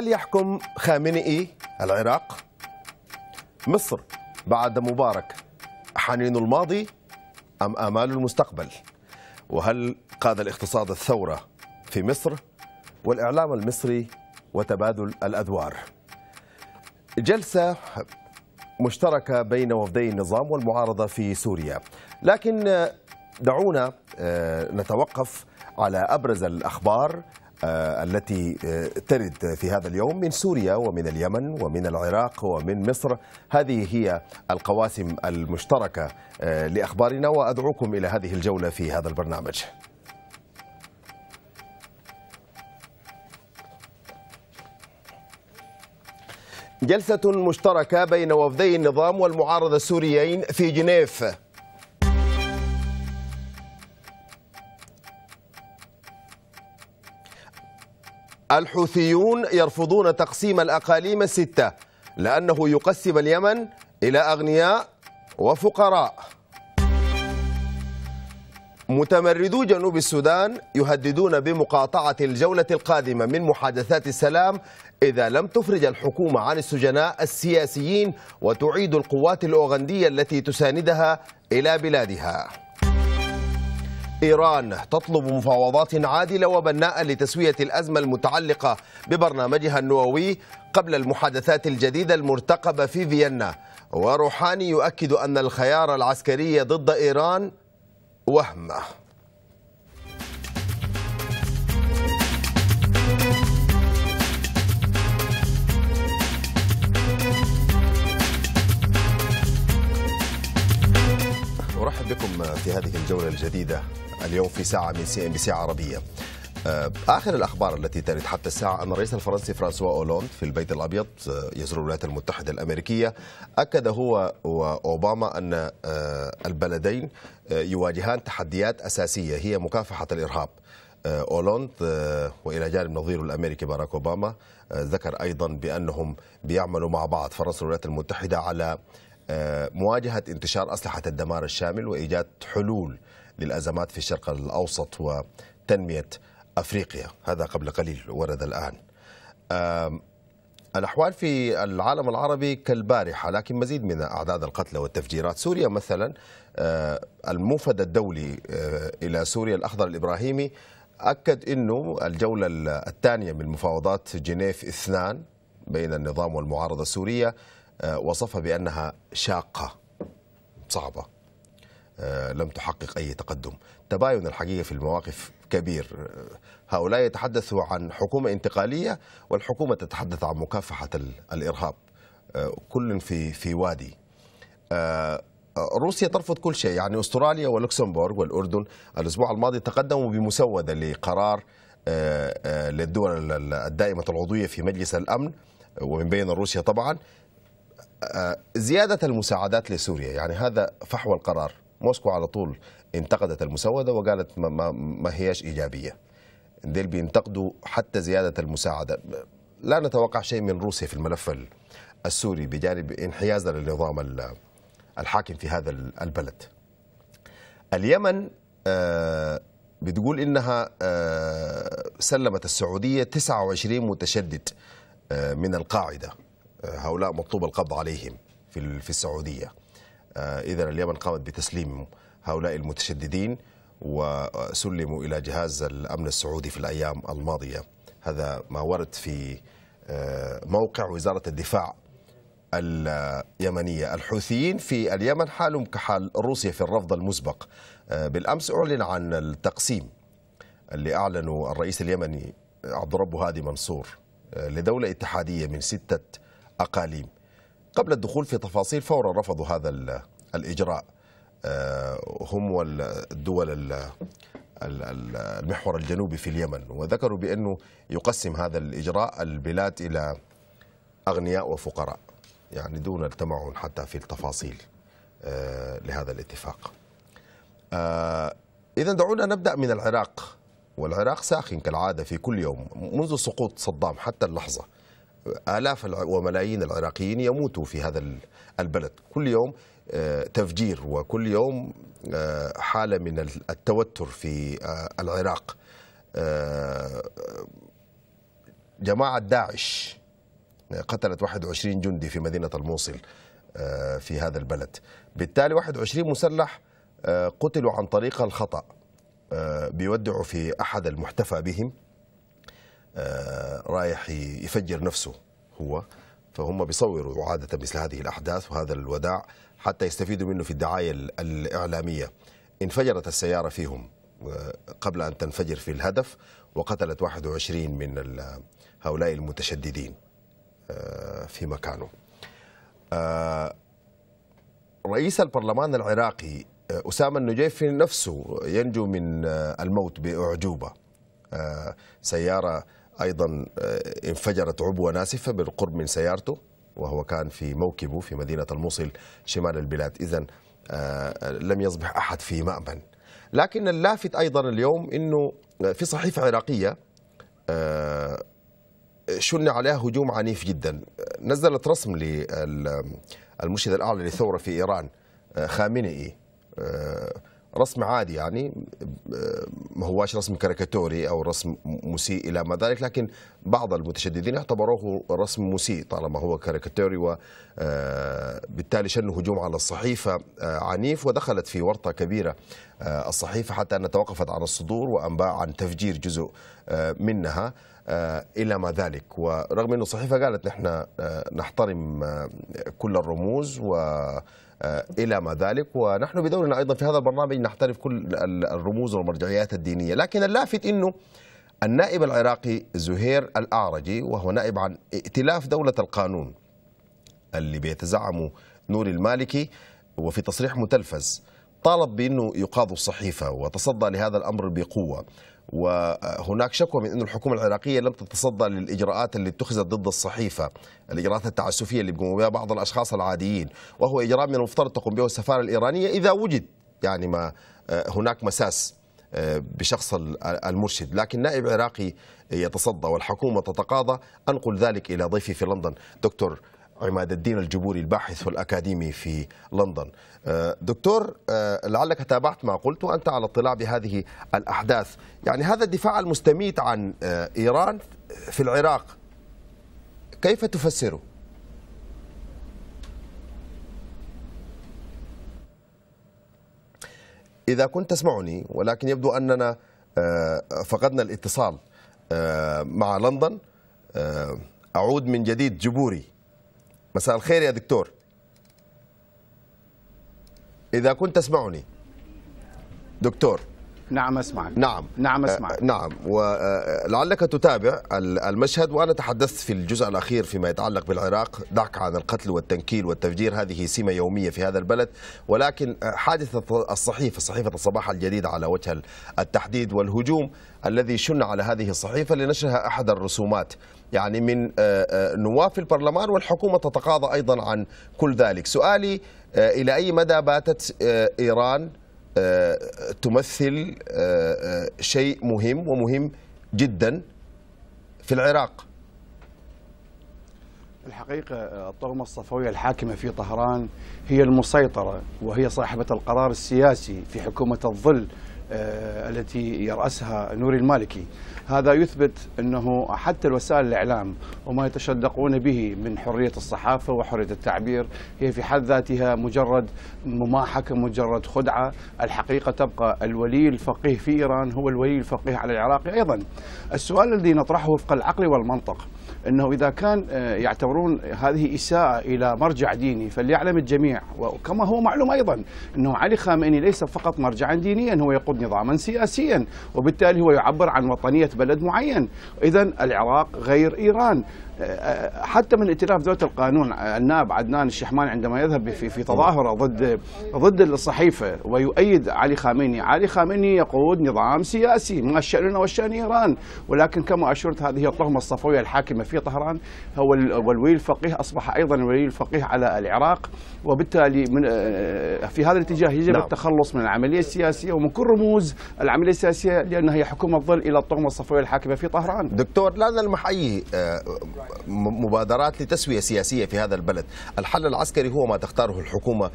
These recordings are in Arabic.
هل يحكم خامنئي العراق؟ مصر بعد مبارك حنين الماضي أم آمال المستقبل؟ وهل قاد الاقتصاد الثورة في مصر والإعلام المصري وتبادل الأدوار؟ جلسة مشتركة بين وفدي النظام والمعارضة في سوريا لكن دعونا آه، نتوقف على أبرز الأخبار آه، التي آه، ترد في هذا اليوم من سوريا ومن اليمن ومن العراق ومن مصر هذه هي القواسم المشتركة آه، لأخبارنا وأدعوكم إلى هذه الجولة في هذا البرنامج جلسة مشتركة بين وفدي النظام والمعارضة السوريين في جنيف الحوثيون يرفضون تقسيم الأقاليم الستة لأنه يقسم اليمن إلى أغنياء وفقراء متمردو جنوب السودان يهددون بمقاطعة الجولة القادمة من محادثات السلام إذا لم تفرج الحكومة عن السجناء السياسيين وتعيد القوات الأوغندية التي تساندها إلى بلادها إيران تطلب مفاوضات عادلة وبناءة لتسوية الأزمة المتعلقة ببرنامجها النووي قبل المحادثات الجديدة المرتقبة في فيينا وروحاني يؤكد أن الخيار العسكري ضد إيران وهمه أرحب بكم في هذه الجولة الجديدة اليوم في ساعة من سي ام بي سي عربية آه، آخر الأخبار التي ترد حتى الساعة أن الرئيس الفرنسي فرانسوا أولوند في البيت الأبيض آه، يزور الولايات المتحدة الأمريكية أكد هو وأوباما أن آه، البلدين يواجهان تحديات أساسية هي مكافحة الإرهاب أولوند وإلى جانب نظيره الأمريكي باراك أوباما ذكر أيضا بأنهم بيعملوا مع بعض فرنسا والولايات المتحدة على مواجهة انتشار أسلحة الدمار الشامل وإيجاد حلول للأزمات في الشرق الأوسط وتنمية أفريقيا هذا قبل قليل ورد الآن الأحوال في العالم العربي كالبارحة لكن مزيد من أعداد القتلى والتفجيرات سوريا مثلا آه، الموفد الدولي آه، إلى سوريا الأخضر الإبراهيمي أكد أنه الجولة الثانية من مفاوضات جنيف اثنان بين النظام والمعارضة السورية آه، وصفها بأنها شاقة صعبة آه، لم تحقق أي تقدم تباين الحقيقة في المواقف كبير آه، هؤلاء يتحدثوا عن حكومة انتقالية والحكومة تتحدث عن مكافحة الإرهاب آه، كل في في وادي روسيا ترفض كل شيء يعني استراليا ولوكسمبورغ والاردن الاسبوع الماضي تقدموا بمسوده لقرار للدول الدائمه العضويه في مجلس الامن ومن بين روسيا طبعا زياده المساعدات لسوريا يعني هذا فحوى القرار موسكو على طول انتقدت المسودة وقالت ما, ما, ما هياش إيجابية ديل بينتقدوا حتى زيادة المساعدة لا نتوقع شيء من روسيا في الملف السوري بجانب انحيازها للنظام الحاكم في هذا البلد اليمن آه، بتقول إنها آه، سلمت السعودية 29 متشدد آه، من القاعدة هؤلاء مطلوب القبض عليهم في السعودية آه، إذا اليمن قامت بتسليم هؤلاء المتشددين وسلموا إلى جهاز الأمن السعودي في الأيام الماضية هذا ما ورد في آه، موقع وزارة الدفاع اليمنية الحوثيين في اليمن حالهم كحال روسيا في الرفض المسبق آه، بالأمس أعلن عن التقسيم اللي أعلنه الرئيس اليمني عبد ربه هادي منصور لدولة اتحادية من ستة أقاليم قبل الدخول في تفاصيل فورا رفضوا هذا الإجراء آه، هم والدول المحور الجنوبي في اليمن وذكروا بأنه يقسم هذا الإجراء البلاد إلى أغنياء وفقراء يعني دون التمعن حتى في التفاصيل آه، لهذا الاتفاق آه، إذا دعونا نبدأ من العراق والعراق ساخن كالعادة في كل يوم منذ سقوط صدام حتى اللحظة آلاف وملايين العراقيين يموتوا في هذا البلد كل يوم آه، تفجير وكل يوم آه، حالة من التوتر في آه، العراق جماعة داعش قتلت 21 جندي في مدينة الموصل في هذا البلد بالتالي 21 مسلح قتلوا عن طريق الخطأ بيودعوا في أحد المحتفى بهم آه، رايح يفجر نفسه هو فهم بيصوروا عادة مثل هذه الأحداث وهذا الوداع حتى يستفيدوا منه في الدعاية الإعلامية انفجرت السيارة فيهم آه، قبل أن تنفجر في الهدف وقتلت 21 من هؤلاء المتشددين آه، في مكانه رئيس البرلمان العراقي أسامة النجيف نفسه ينجو من الموت بأعجوبة سيارة أيضا آه، انفجرت عبوة ناسفة بالقرب من سيارته وهو كان في موكبه في مدينة الموصل شمال البلاد إذا آه، لم يصبح أحد في مأمن لكن اللافت أيضا اليوم أنه آه، في صحيفة عراقية شن عليها هجوم عنيف جدا نزلت رسم للمرشد الأعلى للثورة في إيران خامنئي رسم عادي يعني ما هواش رسم كاريكاتوري او رسم مسيء الى ما ذلك لكن بعض المتشددين اعتبروه رسم مسيء طالما هو كاريكاتوري وبالتالي آه، شنوا هجوم على الصحيفه آه، عنيف ودخلت في ورطه كبيره آه، الصحيفه حتى انها توقفت عن الصدور وانباء عن تفجير جزء منها الى ما ذلك ورغم انه الصحيفه قالت نحن نحترم كل الرموز و آه، إلى ما ذلك ونحن بدورنا أيضا في هذا البرنامج نحترف كل الرموز والمرجعيات الدينية لكن اللافت أنه النائب العراقي زهير الأعرجي وهو نائب عن ائتلاف دولة القانون اللي بيتزعمه نوري المالكي وفي تصريح متلفز طالب بأنه يقاض الصحيفة وتصدى لهذا الأمر بقوة وهناك شكوى من أن الحكومة العراقية لم تتصدى للإجراءات اللي اتخذت ضد الصحيفة الإجراءات التعسفية اللي بيقوموا بها بعض الأشخاص العاديين وهو إجراء من المفترض تقوم به السفارة الإيرانية إذا وجد يعني ما آه، هناك مساس آه، بشخص المرشد لكن نائب عراقي يتصدى والحكومة تتقاضى أنقل ذلك إلى ضيفي في لندن دكتور عماد الدين الجبوري الباحث والأكاديمي في لندن آه، دكتور آه، لعلك تابعت ما قلت وأنت على اطلاع بهذه الأحداث يعني هذا الدفاع المستميت عن آه، إيران في العراق كيف تفسره؟ إذا كنت تسمعني ولكن يبدو أننا فقدنا الاتصال مع لندن أعود من جديد جبوري مساء الخير يا دكتور إذا كنت تسمعني دكتور نعم أسمعك نعم نعم آه، أسمعك نعم ولعلك آه، آه، تتابع المشهد وأنا تحدثت في الجزء الأخير فيما يتعلق بالعراق دعك عن القتل والتنكيل والتفجير هذه سمة يومية في هذا البلد ولكن حادثة الصحيفة صحيفة الصباح الجديدة على وجه التحديد والهجوم الذي شن على هذه الصحيفة لنشرها أحد الرسومات يعني من آه، آه، نواف في البرلمان والحكومة تتقاضى أيضا عن كل ذلك سؤالي آه، إلى أي مدى باتت إيران تمثل شيء مهم ومهم جدا في العراق الحقيقة الطغمة الصفوية الحاكمة في طهران هي المسيطرة وهي صاحبة القرار السياسي في حكومة الظل التي يرأسها نوري المالكي هذا يثبت أنه حتى الوسائل الإعلام وما يتشدقون به من حرية الصحافة وحرية التعبير هي في حد ذاتها مجرد مماحكة مجرد خدعة الحقيقة تبقى الولي الفقيه في إيران هو الولي الفقيه على العراق أيضا السؤال الذي نطرحه وفق العقل والمنطق انه اذا كان آه، يعتبرون هذه اساءه الى مرجع ديني فليعلم الجميع وكما هو معلوم ايضا انه علي خامنئي ليس فقط مرجعا دينيا هو يقود نظاما سياسيا وبالتالي هو يعبر عن وطنيه بلد معين اذا العراق غير ايران حتى من ائتلاف ذوات القانون النائب عدنان الشحماني عندما يذهب في في تظاهره ضد ضد الصحيفه ويؤيد علي خامنئي، علي خامنئي يقود نظام سياسي ما شاننا وشان ايران، ولكن كما اشرت هذه الطهمه الصفويه الحاكمه في طهران هو الولي الفقيه اصبح ايضا الولي الفقيه على العراق وبالتالي من آه، آه، في هذا الاتجاه يجب نعم. التخلص من العمليه السياسيه ومن كل رموز العمليه السياسيه لانها هي حكومه ظل الى الطغمه الصفويه الحاكمه في طهران. دكتور لا نلمح أي آه، مبادرات لتسويه سياسيه في هذا البلد، الحل العسكري هو ما تختاره الحكومه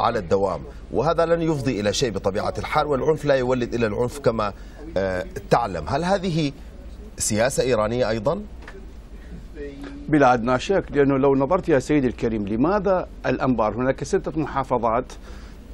على الدوام وهذا لن يفضي الى شيء بطبيعه الحال والعنف لا يولد الى العنف كما تعلم، هل هذه سياسه ايرانيه ايضا؟ بلا ادنى شك لانه لو نظرت يا سيدي الكريم لماذا الانبار؟ هناك سته محافظات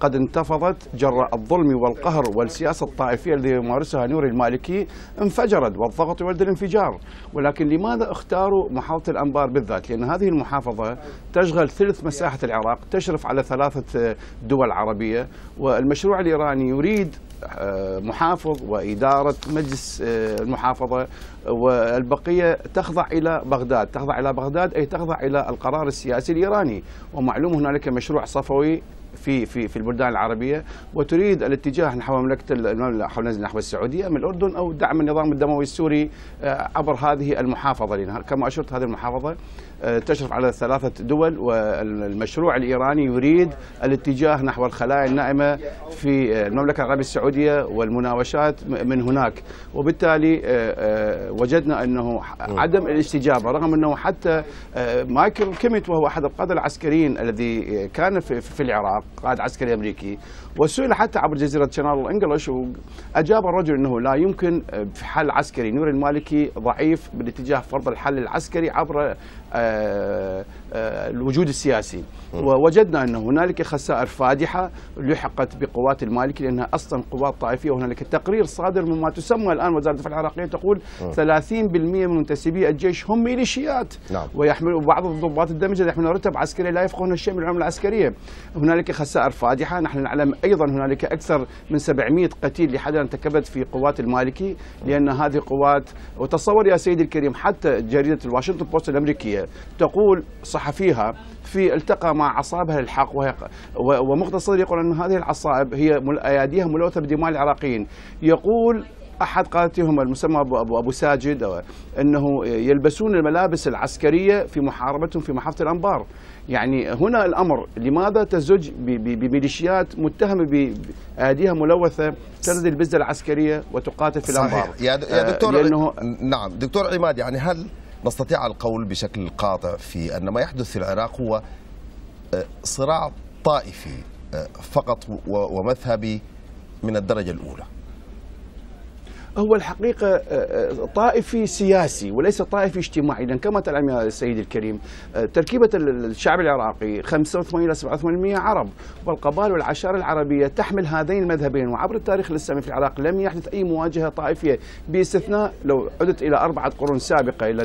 قد انتفضت جراء الظلم والقهر والسياسة الطائفية التي يمارسها نور المالكي انفجرت والضغط يولد الانفجار ولكن لماذا اختاروا محافظة الأنبار بالذات لأن هذه المحافظة تشغل ثلث مساحة العراق تشرف على ثلاثة دول عربية والمشروع الإيراني يريد آه، محافظ وإدارة مجلس آه، المحافظة آه، والبقية تخضع إلى بغداد تخضع إلى بغداد أي تخضع إلى القرار السياسي الإيراني ومعلوم هنالك مشروع صفوي في في في البلدان العربيه وتريد الاتجاه نحو مملكه نحو نحو السعوديه من الاردن او دعم النظام الدموي السوري آه، عبر هذه المحافظه لانها كما اشرت هذه المحافظه آه، تشرف على ثلاثه دول والمشروع الايراني يريد الاتجاه نحو الخلايا النائمه في آه، المملكه العربيه السعوديه والمناوشات من هناك وبالتالي وجدنا انه نعم. عدم الاستجابه رغم انه حتى مايكل كيميت وهو احد القاده العسكريين الذي كان في العراق قائد عسكري امريكي وسئل حتى عبر جزيره شانل انجلش واجاب الرجل انه لا يمكن آه، في حل عسكري نور المالكي ضعيف بالاتجاه فرض الحل العسكري عبر آه، آه، الوجود السياسي ووجدنا أن هنالك خسائر فادحة لحقت بقوات المالكي لأنها أصلا قوات طائفية وهنالك تقرير صادر مما تسمى الآن وزارة الدفاع العراقية تقول 30% من منتسبي الجيش هم ميليشيات نعم. ويحمل بعض الضباط الدمجة يحملون رتب عسكرية لا يفقهون الشيء من العملة العسكرية هنالك خسائر فادحة نحن نعلم أيضا هنالك أكثر من 700 قتيل لحد الان تكبد في قوات المالكي لأن هذه قوات وتصور يا سيدي الكريم حتى جريدة الواشنطن بوست الأمريكية تقول صحفيها في التقى مع عصابها للحق ومختصر يقول أن هذه العصائب هي أياديها ملوثة بدماء العراقيين يقول احد قادتهم المسمى ابو ابو ساجد انه يلبسون الملابس العسكريه في محاربتهم في محافظه الانبار يعني هنا الامر لماذا تزج بميليشيات متهمه بايديها ملوثه ترد البزه العسكريه وتقاتل في صحيح. الانبار يا آه، دكتور لأنه نعم دكتور عماد يعني هل نستطيع القول بشكل قاطع في أن ما يحدث في العراق هو آه، صراع طائفي آه، فقط ومذهبي من الدرجة الأولى هو الحقيقة آه، آه، طائفي سياسي وليس طائفي اجتماعي لأن كما تعلم يا سيدي الكريم آه، تركيبة الشعب العراقي 85 إلى 87% عرب والقبائل والعشائر العربية تحمل هذين المذهبين وعبر التاريخ الإسلامي في العراق لم يحدث أي مواجهة طائفية باستثناء لو عدت إلى أربعة قرون سابقة إلى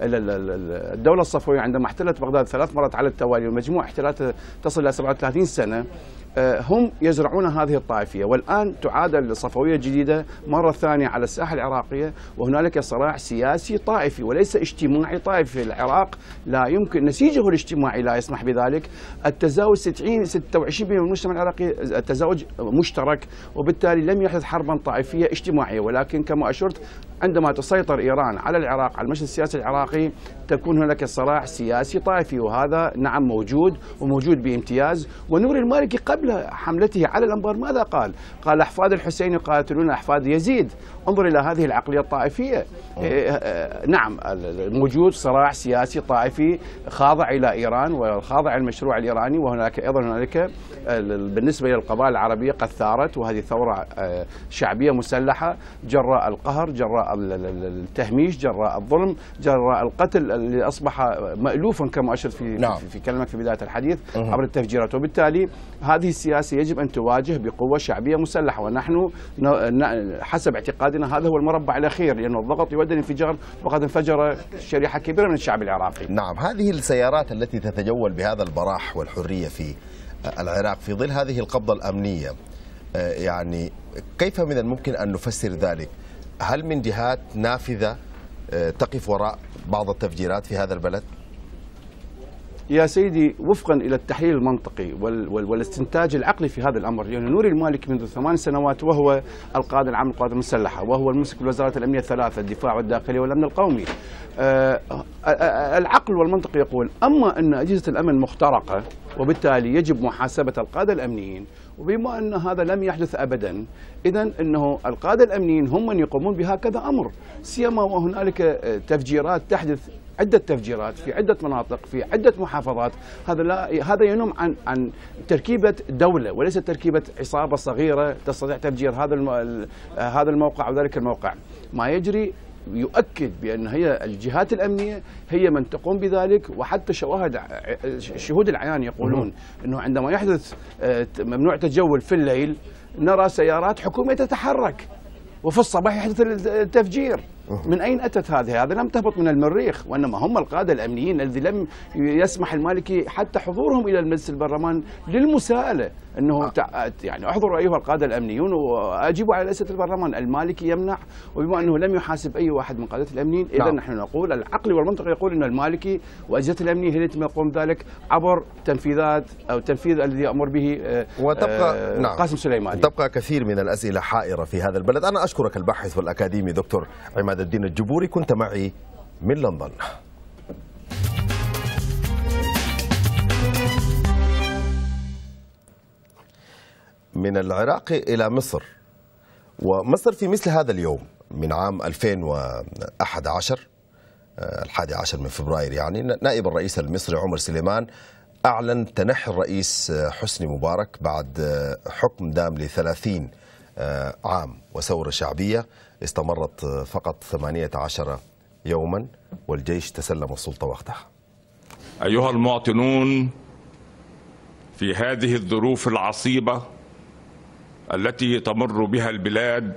الدولة الصفوية عندما احتلت بغداد ثلاث مرات على التوالي ومجموع احتلالات تصل إلى 37 سنة آه، هم يزرعون هذه الطائفية والآن تعادل الصفوية الجديدة مرة ثانية على الساحة العراقية وهنالك صراع سياسي طائفي وليس اجتماعي طائفي العراق لا يمكن نسيجه الاجتماعي لا يسمح بذلك التزاوج 60 26% من المجتمع العراقي التزاوج مشترك وبالتالي لم يحدث حربا طائفية اجتماعية ولكن كما أشرت عندما تسيطر إيران على العراق على المشهد السياسي العراقي تكون هناك صراع سياسي طائفي وهذا نعم موجود وموجود بامتياز ونور المالكي قبل حملته على الأنبار ماذا قال؟ قال أحفاد الحسين يقاتلون أحفاد يزيد انظر الى هذه العقليه الطائفيه إيه، آه، نعم موجود صراع سياسي طائفي خاضع الى ايران وخاضع المشروع الايراني وهناك ايضا هنالك بالنسبه للقبائل العربيه قد ثارت وهذه ثوره آه، شعبيه مسلحه جراء القهر جراء التهميش جراء الظلم جراء القتل اللي اصبح مالوفا كما اشرت في نعم. في كلامك في بدايه الحديث عبر التفجيرات وبالتالي هذه السياسه يجب ان تواجه بقوه شعبيه مسلحه ونحن حسب اعتقاد بلادنا هذا هو المربع الأخير لأنه الضغط يؤدي الانفجار وقد انفجر شريحة كبيرة من الشعب العراقي نعم هذه السيارات التي تتجول بهذا البراح والحرية في العراق في ظل هذه القبضة الأمنية آه، يعني كيف من الممكن أن نفسر ذلك هل من جهات نافذة آه، تقف وراء بعض التفجيرات في هذا البلد؟ يا سيدي وفقا الى التحليل المنطقي وال والاستنتاج العقلي في هذا الامر يعني نوري المالك منذ ثمان سنوات وهو القائد العام للقوات المسلحه وهو المسك بالوزارات الامنيه الثلاثه الدفاع والداخليه والامن القومي آه، آه، آه، العقل والمنطق يقول اما ان اجهزه الامن مخترقه وبالتالي يجب محاسبه القاده الامنيين وبما ان هذا لم يحدث ابدا اذا انه القاده الامنيين هم من يقومون بهكذا امر سيما وهنالك تفجيرات تحدث عده تفجيرات في عده مناطق في عده محافظات هذا لا هذا ينم عن عن تركيبه دوله وليس تركيبه عصابه صغيره تستطيع تفجير هذا هذا الموقع او ذلك الموقع ما يجري يؤكد بان هي الجهات الامنيه هي من تقوم بذلك وحتى شواهد شهود العيان يقولون انه عندما يحدث آه، ممنوع تجول في الليل نرى سيارات حكوميه تتحرك وفي الصباح يحدث التفجير من أين أتت هذه؟ هذا لم تهبط من المريخ وإنما هم القادة الأمنيين الذي لم يسمح المالكي حتى حضورهم إلى المجلس البرلمان للمساءلة انه آه. يعني احضروا ايها القاده الامنيون واجيبوا على اسئله البرلمان المالكي يمنع وبما انه لم يحاسب اي واحد من قاده الامنيين اذا نعم. نحن نقول العقل والمنطق يقول ان المالكي واجهزه الامنيه هي التي تقوم بذلك عبر تنفيذات او التنفيذ الذي يامر به آه، وتبقى آه، نعم. قاسم سليماني تبقى كثير من الاسئله حائره في هذا البلد انا اشكرك الباحث والاكاديمي دكتور عماد الدين الجبوري كنت معي من لندن من العراق إلى مصر ومصر في مثل هذا اليوم من عام 2011 آه، الحادي عشر من فبراير يعني نائب الرئيس المصري عمر سليمان أعلن تنحي الرئيس آه، حسني مبارك بعد آه، حكم دام لثلاثين عام وثورة شعبية استمرت فقط 18 يوما والجيش تسلم السلطة وقتها أيها المواطنون في هذه الظروف العصيبة التي تمر بها البلاد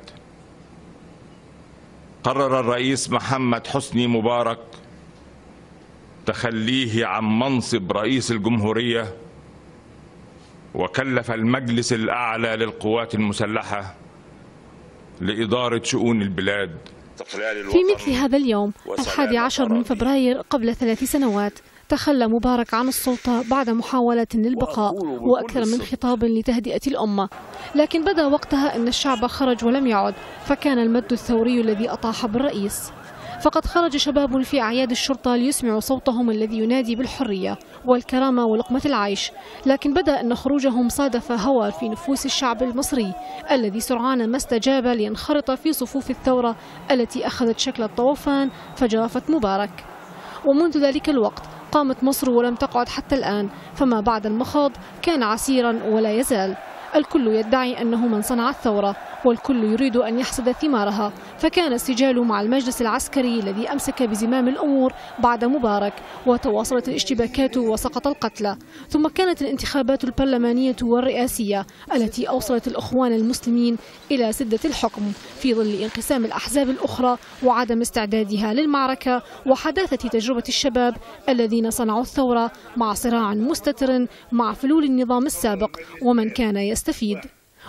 قرر الرئيس محمد حسني مبارك تخليه عن منصب رئيس الجمهورية وكلف المجلس الأعلى للقوات المسلحة لإدارة شؤون البلاد في مثل هذا اليوم الحادي عشر من فبراير قبل ثلاث سنوات تخلى مبارك عن السلطة بعد محاولة للبقاء وأكثر من خطاب لتهدئة الأمة لكن بدا وقتها أن الشعب خرج ولم يعد فكان المد الثوري الذي أطاح بالرئيس فقد خرج شباب في أعياد الشرطة ليسمعوا صوتهم الذي ينادي بالحرية والكرامة ولقمة العيش لكن بدأ أن خروجهم صادف هوى في نفوس الشعب المصري الذي سرعان ما استجاب لينخرط في صفوف الثورة التي أخذت شكل الطوفان فجرفت مبارك ومنذ ذلك الوقت قامت مصر ولم تقعد حتى الآن فما بعد المخاض كان عسيرا ولا يزال الكل يدعي أنه من صنع الثورة والكل يريد أن يحصد ثمارها فكان السجال مع المجلس العسكري الذي أمسك بزمام الأمور بعد مبارك وتواصلت الاشتباكات وسقط القتلى ثم كانت الانتخابات البرلمانية والرئاسية التي أوصلت الأخوان المسلمين إلى سدة الحكم في ظل انقسام الأحزاب الأخرى وعدم استعدادها للمعركة وحداثة تجربة الشباب الذين صنعوا الثورة مع صراع مستتر مع فلول النظام السابق ومن كان يستطيع يستفيد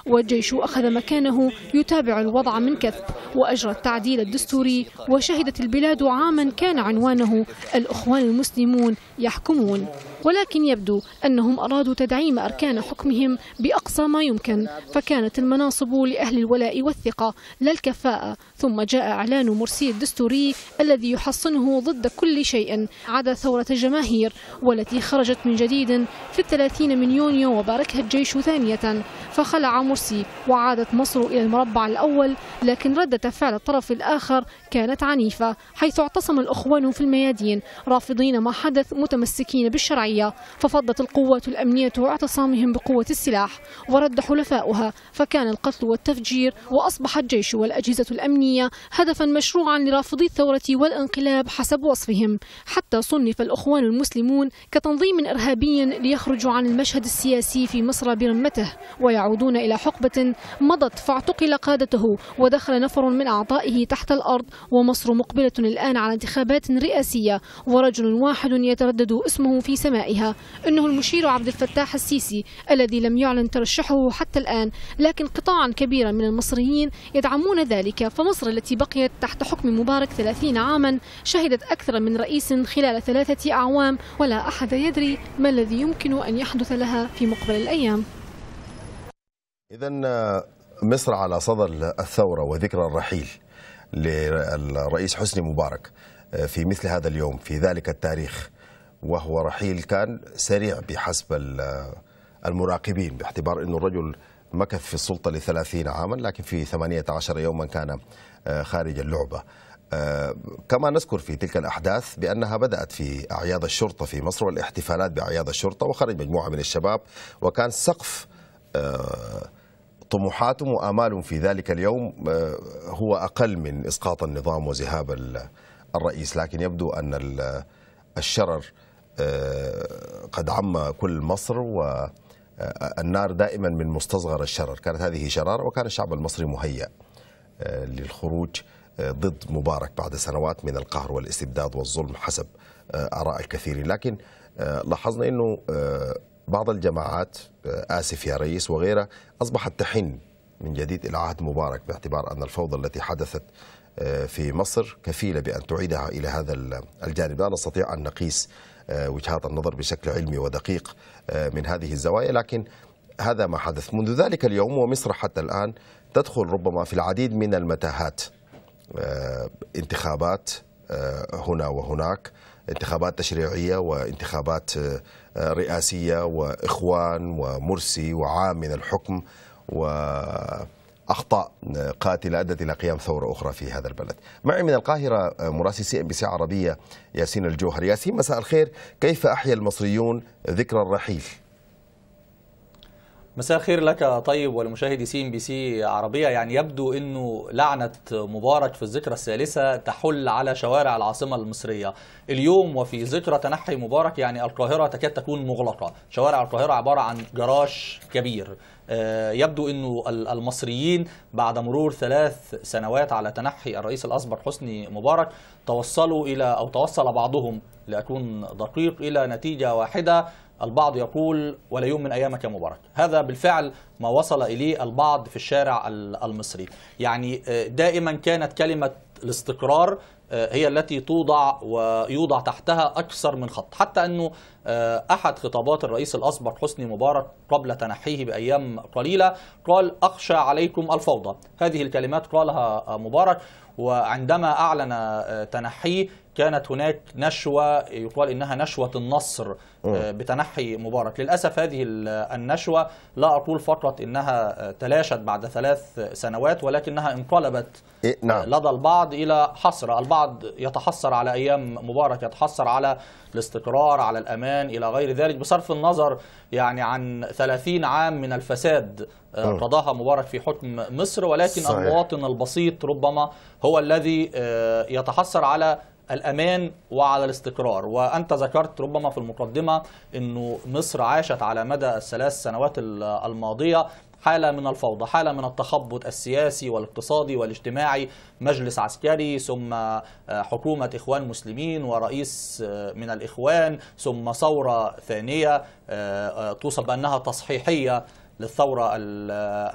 والجيش أخذ مكانه يتابع الوضع من كثب وأجرى التعديل الدستوري وشهدت البلاد عاما كان عنوانه الأخوان المسلمون يحكمون ولكن يبدو أنهم أرادوا تدعيم أركان حكمهم بأقصى ما يمكن فكانت المناصب لأهل الولاء والثقة لا الكفاءة ثم جاء إعلان مرسي الدستوري الذي يحصنه ضد كل شيء عدا ثورة الجماهير والتي خرجت من جديد في الثلاثين من يونيو وباركها الجيش ثانية فخلع مرسي وعادت مصر إلى المربع الأول لكن ردة فعل الطرف الآخر كانت عنيفة حيث اعتصم الأخوان في الميادين رافضين ما حدث متمسكين بالشرعية الشرعية ففضت القوات الأمنية اعتصامهم بقوة السلاح ورد حلفاؤها فكان القتل والتفجير وأصبح الجيش والأجهزة الأمنية هدفا مشروعا لرافضي الثورة والانقلاب حسب وصفهم حتى صنف الأخوان المسلمون كتنظيم إرهابي ليخرج عن المشهد السياسي في مصر برمته ويعودون إلى حقبة مضت فاعتقل قادته ودخل نفر من أعضائه تحت الأرض ومصر مقبلة الآن على انتخابات رئاسية ورجل واحد يتردد اسمه في سماء أسمائها أنه المشير عبد الفتاح السيسي الذي لم يعلن ترشحه حتى الآن لكن قطاعا كبيرا من المصريين يدعمون ذلك فمصر التي بقيت تحت حكم مبارك 30 عاما شهدت أكثر من رئيس خلال ثلاثة أعوام ولا أحد يدري ما الذي يمكن أن يحدث لها في مقبل الأيام إذا مصر على صدر الثورة وذكرى الرحيل للرئيس حسني مبارك آه، في مثل هذا اليوم في ذلك التاريخ وهو رحيل كان سريع بحسب المراقبين باعتبار أنه الرجل مكث في السلطة لثلاثين عاما لكن في 18 يوما كان آه، خارج اللعبة آه، كما نذكر في تلك الأحداث بأنها بدأت في أعياد الشرطة في مصر والاحتفالات بأعياد الشرطة وخرج مجموعة من الشباب وكان سقف آه، طموحاتهم وآمالهم في ذلك اليوم هو أقل من إسقاط النظام وذهاب الرئيس لكن يبدو أن الشرر آه، قد عم كل مصر والنار آه، دائما من مستصغر الشرر كانت هذه شرارة وكان الشعب المصري مهيأ آه، للخروج ضد مبارك بعد سنوات من القهر والاستبداد والظلم حسب آراء الكثيرين لكن لاحظنا أنه بعض الجماعات آسف يا رئيس وغيرها أصبحت تحن من جديد إلى عهد مبارك باعتبار أن الفوضى التي حدثت في مصر كفيلة بأن تعيدها إلى هذا الجانب لا نستطيع أن نقيس آه، وجهات النظر بشكل علمي ودقيق آه، من هذه الزوايا لكن هذا ما حدث منذ ذلك اليوم ومصر حتى الآن تدخل ربما في العديد من المتاهات آه، انتخابات هنا وهناك انتخابات تشريعية وانتخابات رئاسية وإخوان ومرسي وعام من الحكم و اخطاء آه، قاتله ادت الى قيام ثوره اخرى في هذا البلد. معي من القاهره آه، مراسل سي ام بي سي عربيه ياسين الجوهر. ياسين مساء الخير، كيف احيا المصريون ذكرى الرحيل؟ مساء الخير لك طيب ولمشاهدي سي ام بي سي عربية يعني يبدو أنه لعنة مبارك في الذكرى الثالثة تحل على شوارع العاصمة المصرية اليوم وفي ذكرى تنحي مبارك يعني القاهرة تكاد تكون مغلقة شوارع القاهرة عبارة عن جراج كبير آه، يبدو أنه المصريين بعد مرور ثلاث سنوات على تنحي الرئيس الأسبق حسني مبارك توصلوا إلى أو توصل بعضهم لأكون دقيق إلى نتيجة واحدة البعض يقول ولا يوم من أيامك يا مبارك هذا بالفعل ما وصل إليه البعض في الشارع المصري يعني آه، دائما كانت كلمة الاستقرار آه، هي التي توضع ويوضع تحتها أكثر من خط حتى أنه آه، أحد خطابات الرئيس الأسبق حسني مبارك قبل تنحيه بأيام قليلة قال أخشى عليكم الفوضى هذه الكلمات قالها مبارك وعندما أعلن تنحيه كانت هناك نشوة يقال إنها نشوة النصر آه، بتنحي مبارك للأسف هذه النشوة لا أقول فقط إنها آه، تلاشت بعد ثلاث سنوات ولكنها انقلبت إيه، آه، نعم. لدى البعض إلى حسرة البعض يتحسر على أيام مبارك يتحسر على الاستقرار على الأمان إلى غير ذلك بصرف النظر يعني عن 30 عام من الفساد قضاها مبارك في حكم مصر ولكن صحيح. المواطن البسيط ربما هو الذي يتحسر على الأمان وعلى الاستقرار وأنت ذكرت ربما في المقدمة أنه مصر عاشت على مدى الثلاث سنوات الماضية حالة من الفوضى حالة من التخبط السياسي والاقتصادي والاجتماعي مجلس عسكري ثم آه، حكومة إخوان مسلمين ورئيس آه، من الإخوان ثم ثورة ثانية آه، توصف بأنها تصحيحية للثورة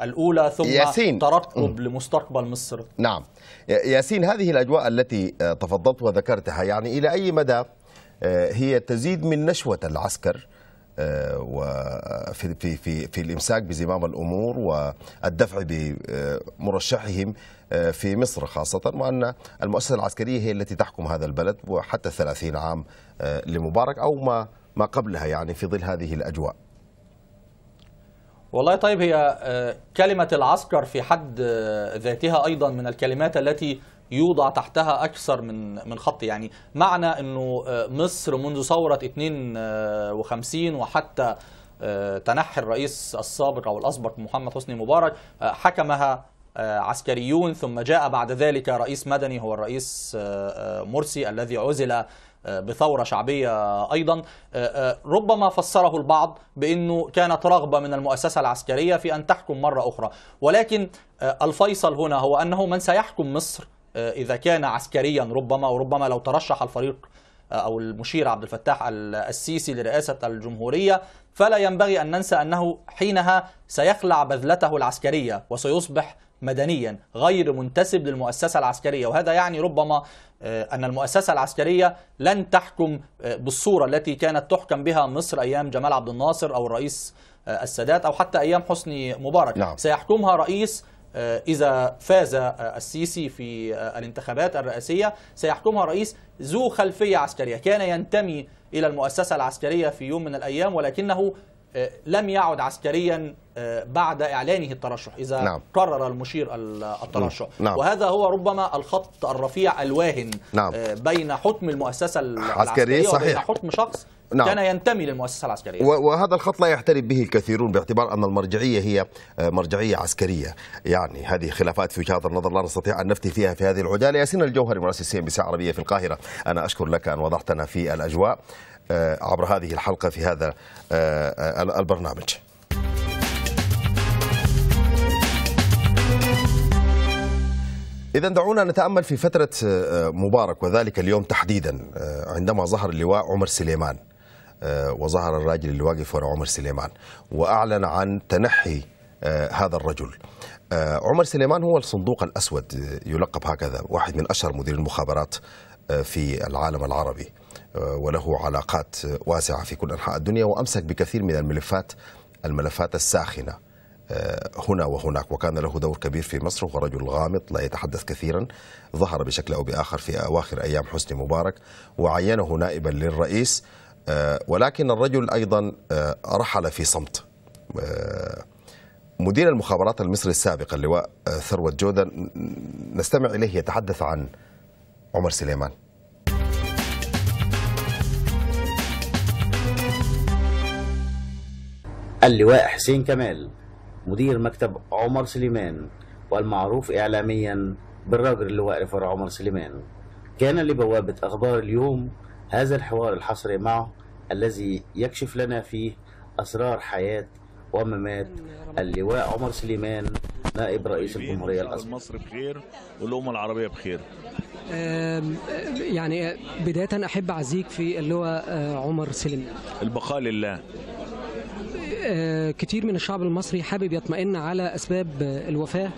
الأولى ثم ياسين. ترقب لمستقبل مصر نعم ياسين هذه الأجواء التي آه، تفضلت وذكرتها يعني إلى أي مدى آه، هي تزيد من نشوة العسكر آه، وفي في في في الامساك بزمام الامور والدفع بمرشحهم في مصر خاصه وان المؤسسه العسكريه هي التي تحكم هذا البلد وحتى 30 عام لمبارك او ما ما قبلها يعني في ظل هذه الاجواء. والله طيب هي آه، كلمة العسكر في حد آه، ذاتها أيضا من الكلمات التي يوضع تحتها أكثر من من خط يعني معنى أنه آه، مصر منذ ثورة 52 وحتى تنحي الرئيس السابق أو الأسبق محمد حسني مبارك حكمها عسكريون ثم جاء بعد ذلك رئيس مدني هو الرئيس مرسي الذي عزل بثورة شعبية أيضا آه، آه، ربما فسره البعض بأنه كانت رغبة من المؤسسة العسكرية في أن تحكم مرة أخرى ولكن آه، الفيصل هنا هو أنه من سيحكم مصر إذا كان عسكريا ربما وربما لو ترشح الفريق أو المشير عبد الفتاح السيسي لرئاسة الجمهورية فلا ينبغي أن ننسى أنه حينها سيخلع بذلته العسكرية وسيصبح مدنيا غير منتسب للمؤسسة العسكرية وهذا يعني ربما آه، أن المؤسسة العسكرية لن تحكم آه، بالصورة التي كانت تحكم بها مصر أيام جمال عبد الناصر أو الرئيس آه، السادات أو حتى أيام حسني مبارك نعم. سيحكمها رئيس إذا فاز السيسي في الانتخابات الرئاسية سيحكمها رئيس ذو خلفية عسكرية كان ينتمي إلى المؤسسة العسكرية في يوم من الأيام ولكنه آه، لم يعد عسكريا آه، بعد إعلانه الترشح إذا نعم. قرر المشير الترشح نعم. نعم. وهذا هو ربما الخط الرفيع الواهن نعم. آه، بين حكم المؤسسة العسكرية صحيح. وبين حكم شخص نعم. كان ينتمي للمؤسسة العسكرية وهذا الخط لا يعترف به الكثيرون باعتبار أن المرجعية هي مرجعية عسكرية يعني هذه خلافات في وجهات النظر لا نستطيع أن نفتي فيها في هذه العدالة ياسين الجوهري مؤسس سي ام بي عربية في القاهرة أنا أشكر لك أن وضحتنا في الأجواء آه، عبر هذه الحلقة في هذا آه، آه، البرنامج إذا دعونا نتأمل في فترة مبارك وذلك اليوم تحديدا عندما ظهر اللواء عمر سليمان وظهر الراجل اللي واقف وراء عمر سليمان وأعلن عن تنحي هذا الرجل عمر سليمان هو الصندوق الأسود يلقب هكذا واحد من أشهر مدير المخابرات في العالم العربي وله علاقات واسعة في كل أنحاء الدنيا وأمسك بكثير من الملفات الملفات الساخنة آه، هنا وهناك وكان له دور كبير في مصر وهو رجل غامض لا يتحدث كثيرا ظهر بشكل أو بآخر في أواخر أيام حسني مبارك وعينه نائبا للرئيس آه، ولكن الرجل أيضا آه، رحل في صمت مدير المخابرات المصري السابق اللواء ثروت جودة نستمع إليه يتحدث عن عمر سليمان اللواء حسين كمال مدير مكتب عمر سليمان والمعروف إعلاميا بالراجل اللواء لفرع عمر سليمان كان لبوابة أخبار اليوم هذا الحوار الحصري معه الذي يكشف لنا فيه أسرار حياة وممات اللواء عمر سليمان نائب رئيس الجمهورية الأسبق مصر بخير والأمة العربية بخير يعني بداية أحب أعزيك في اللواء آه، عمر سليمان البقاء لله كتير من الشعب المصري حابب يطمئن على أسباب الوفاة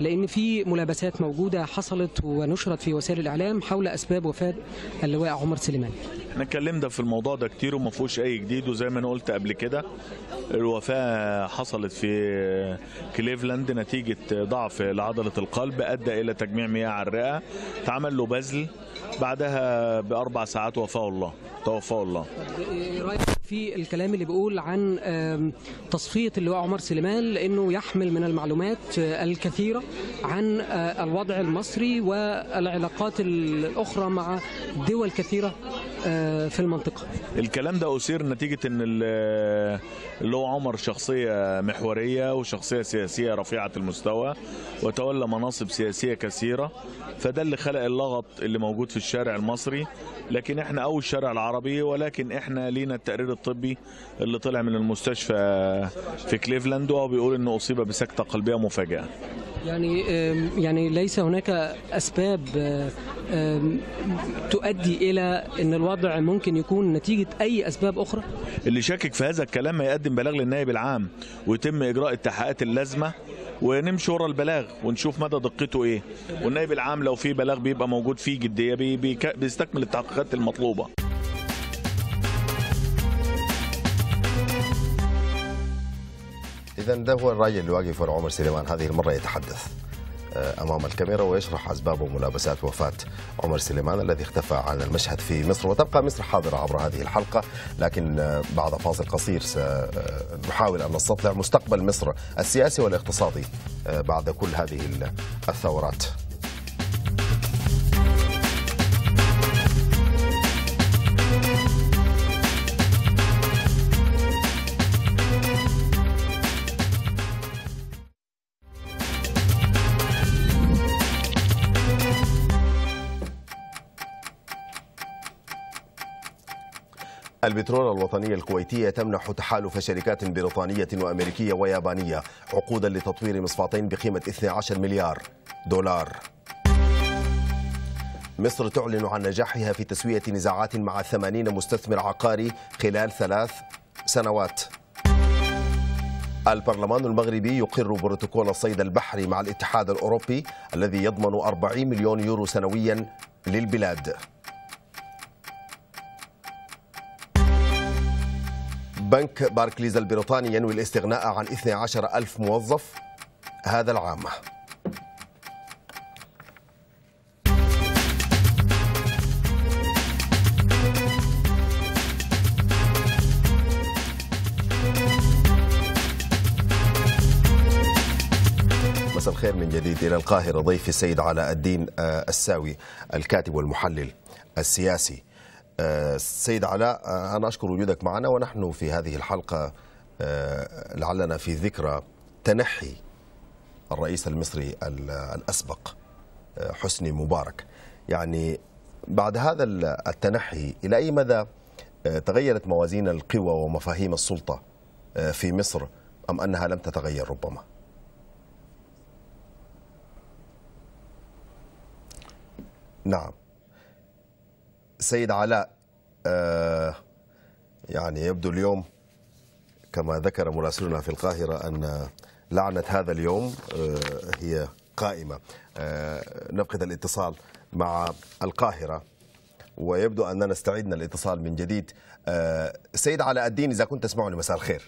لأن في ملابسات موجودة حصلت ونشرت في وسائل الإعلام حول أسباب وفاة اللواء عمر سليمان احنا اتكلمنا في الموضوع ده كتير وما فيهوش أي جديد وزي ما أنا قلت قبل كده الوفاة حصلت في كليفلاند نتيجة ضعف لعضلة القلب أدى إلى تجميع مياه على الرئة اتعمل له بذل بعدها بأربع ساعات وفاه الله توفاه الله في الكلام اللي بيقول عن تصفيه اللواء عمر سليمان لانه يحمل من المعلومات آه، الكثيره عن آه، الوضع المصري والعلاقات الاخرى مع دول كثيره آه، في المنطقه الكلام ده اثير نتيجه ان اللي هو عمر شخصيه محوريه وشخصيه سياسيه رفيعه المستوى وتولى مناصب سياسيه كثيره فده اللي خلق اللغط اللي موجود في الشارع المصري لكن احنا او الشارع العربي ولكن احنا لينا التقرير الطبي اللي طلع من المستشفى في كليفلاند وهو بيقول انه اصيب بسكته قلبيه مفاجئه يعني يعني ليس هناك اسباب تؤدي الى ان الوضع ممكن يكون نتيجه اي اسباب اخرى اللي شاكك في هذا الكلام ما يقدم بلاغ للنائب العام ويتم اجراء التحقيقات اللازمه ونمشي ورا البلاغ ونشوف مدى دقته ايه والنائب العام لو في بلاغ بيبقى موجود فيه جديه بيستكمل التحقيقات المطلوبه اذا ده هو الراجل اللي واقف ورا عمر سليمان هذه المره يتحدث آه، امام الكاميرا ويشرح اسباب وملابسات وفاه عمر سليمان الذي اختفى عن المشهد في مصر وتبقى مصر حاضره عبر هذه الحلقه لكن آه، بعد فاصل قصير سنحاول آه، ان نستطلع مستقبل مصر السياسي والاقتصادي بعد كل هذه الثورات البترول الوطنية الكويتية تمنح تحالف شركات بريطانية وأمريكية ويابانية عقودا لتطوير مصفاتين بقيمة 12 مليار دولار مصر تعلن عن نجاحها في تسوية نزاعات مع 80 مستثمر عقاري خلال ثلاث سنوات البرلمان المغربي يقر بروتوكول الصيد البحري مع الاتحاد الأوروبي الذي يضمن 40 مليون يورو سنويا للبلاد بنك باركليز البريطاني ينوي الاستغناء عن 12 ألف موظف هذا العام مساء الخير من جديد إلى القاهرة ضيف السيد علاء الدين آه، الساوي الكاتب والمحلل السياسي السيد علاء آه، أنا أشكر وجودك معنا ونحن في هذه الحلقة آه، لعلنا في ذكرى تنحي الرئيس المصري الأسبق آه، حسني مبارك يعني بعد هذا التنحي إلى أي مدى تغيرت موازين القوى ومفاهيم السلطة في مصر أم أنها لم تتغير ربما؟ نعم سيد علاء آه يعني يبدو اليوم كما ذكر مراسلنا في القاهرة أن لعنة هذا اليوم آه هي قائمة آه نفقد الاتصال مع القاهرة ويبدو أننا استعدنا الاتصال من جديد آه، سيد علاء الدين إذا كنت تسمعني مساء الخير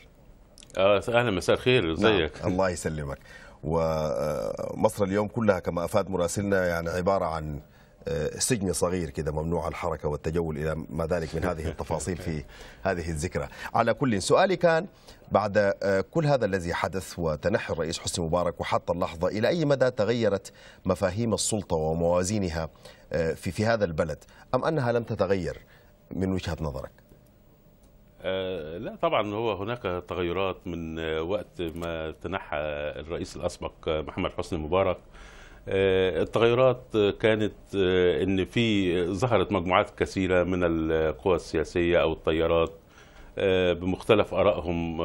آه، أهلا مساء الخير زيك نعم. الله يسلمك ومصر آه، اليوم كلها كما أفاد مراسلنا يعني عبارة عن سجن صغير كده ممنوع الحركة والتجول إلى ما ذلك من هذه التفاصيل في هذه الذكرى على كل سؤالي كان بعد آه، كل هذا الذي حدث وتنحي الرئيس حسني مبارك وحتى اللحظة إلى أي مدى تغيرت مفاهيم السلطة وموازينها آه، في في هذا البلد أم أنها لم تتغير من وجهة نظرك؟ آه، لا طبعا هو هناك تغيرات من وقت ما تنحى الرئيس الاسبق محمد حسني مبارك آه، التغيرات كانت آه، ان في ظهرت مجموعات كثيره من القوى السياسيه او التيارات آه، بمختلف ارائهم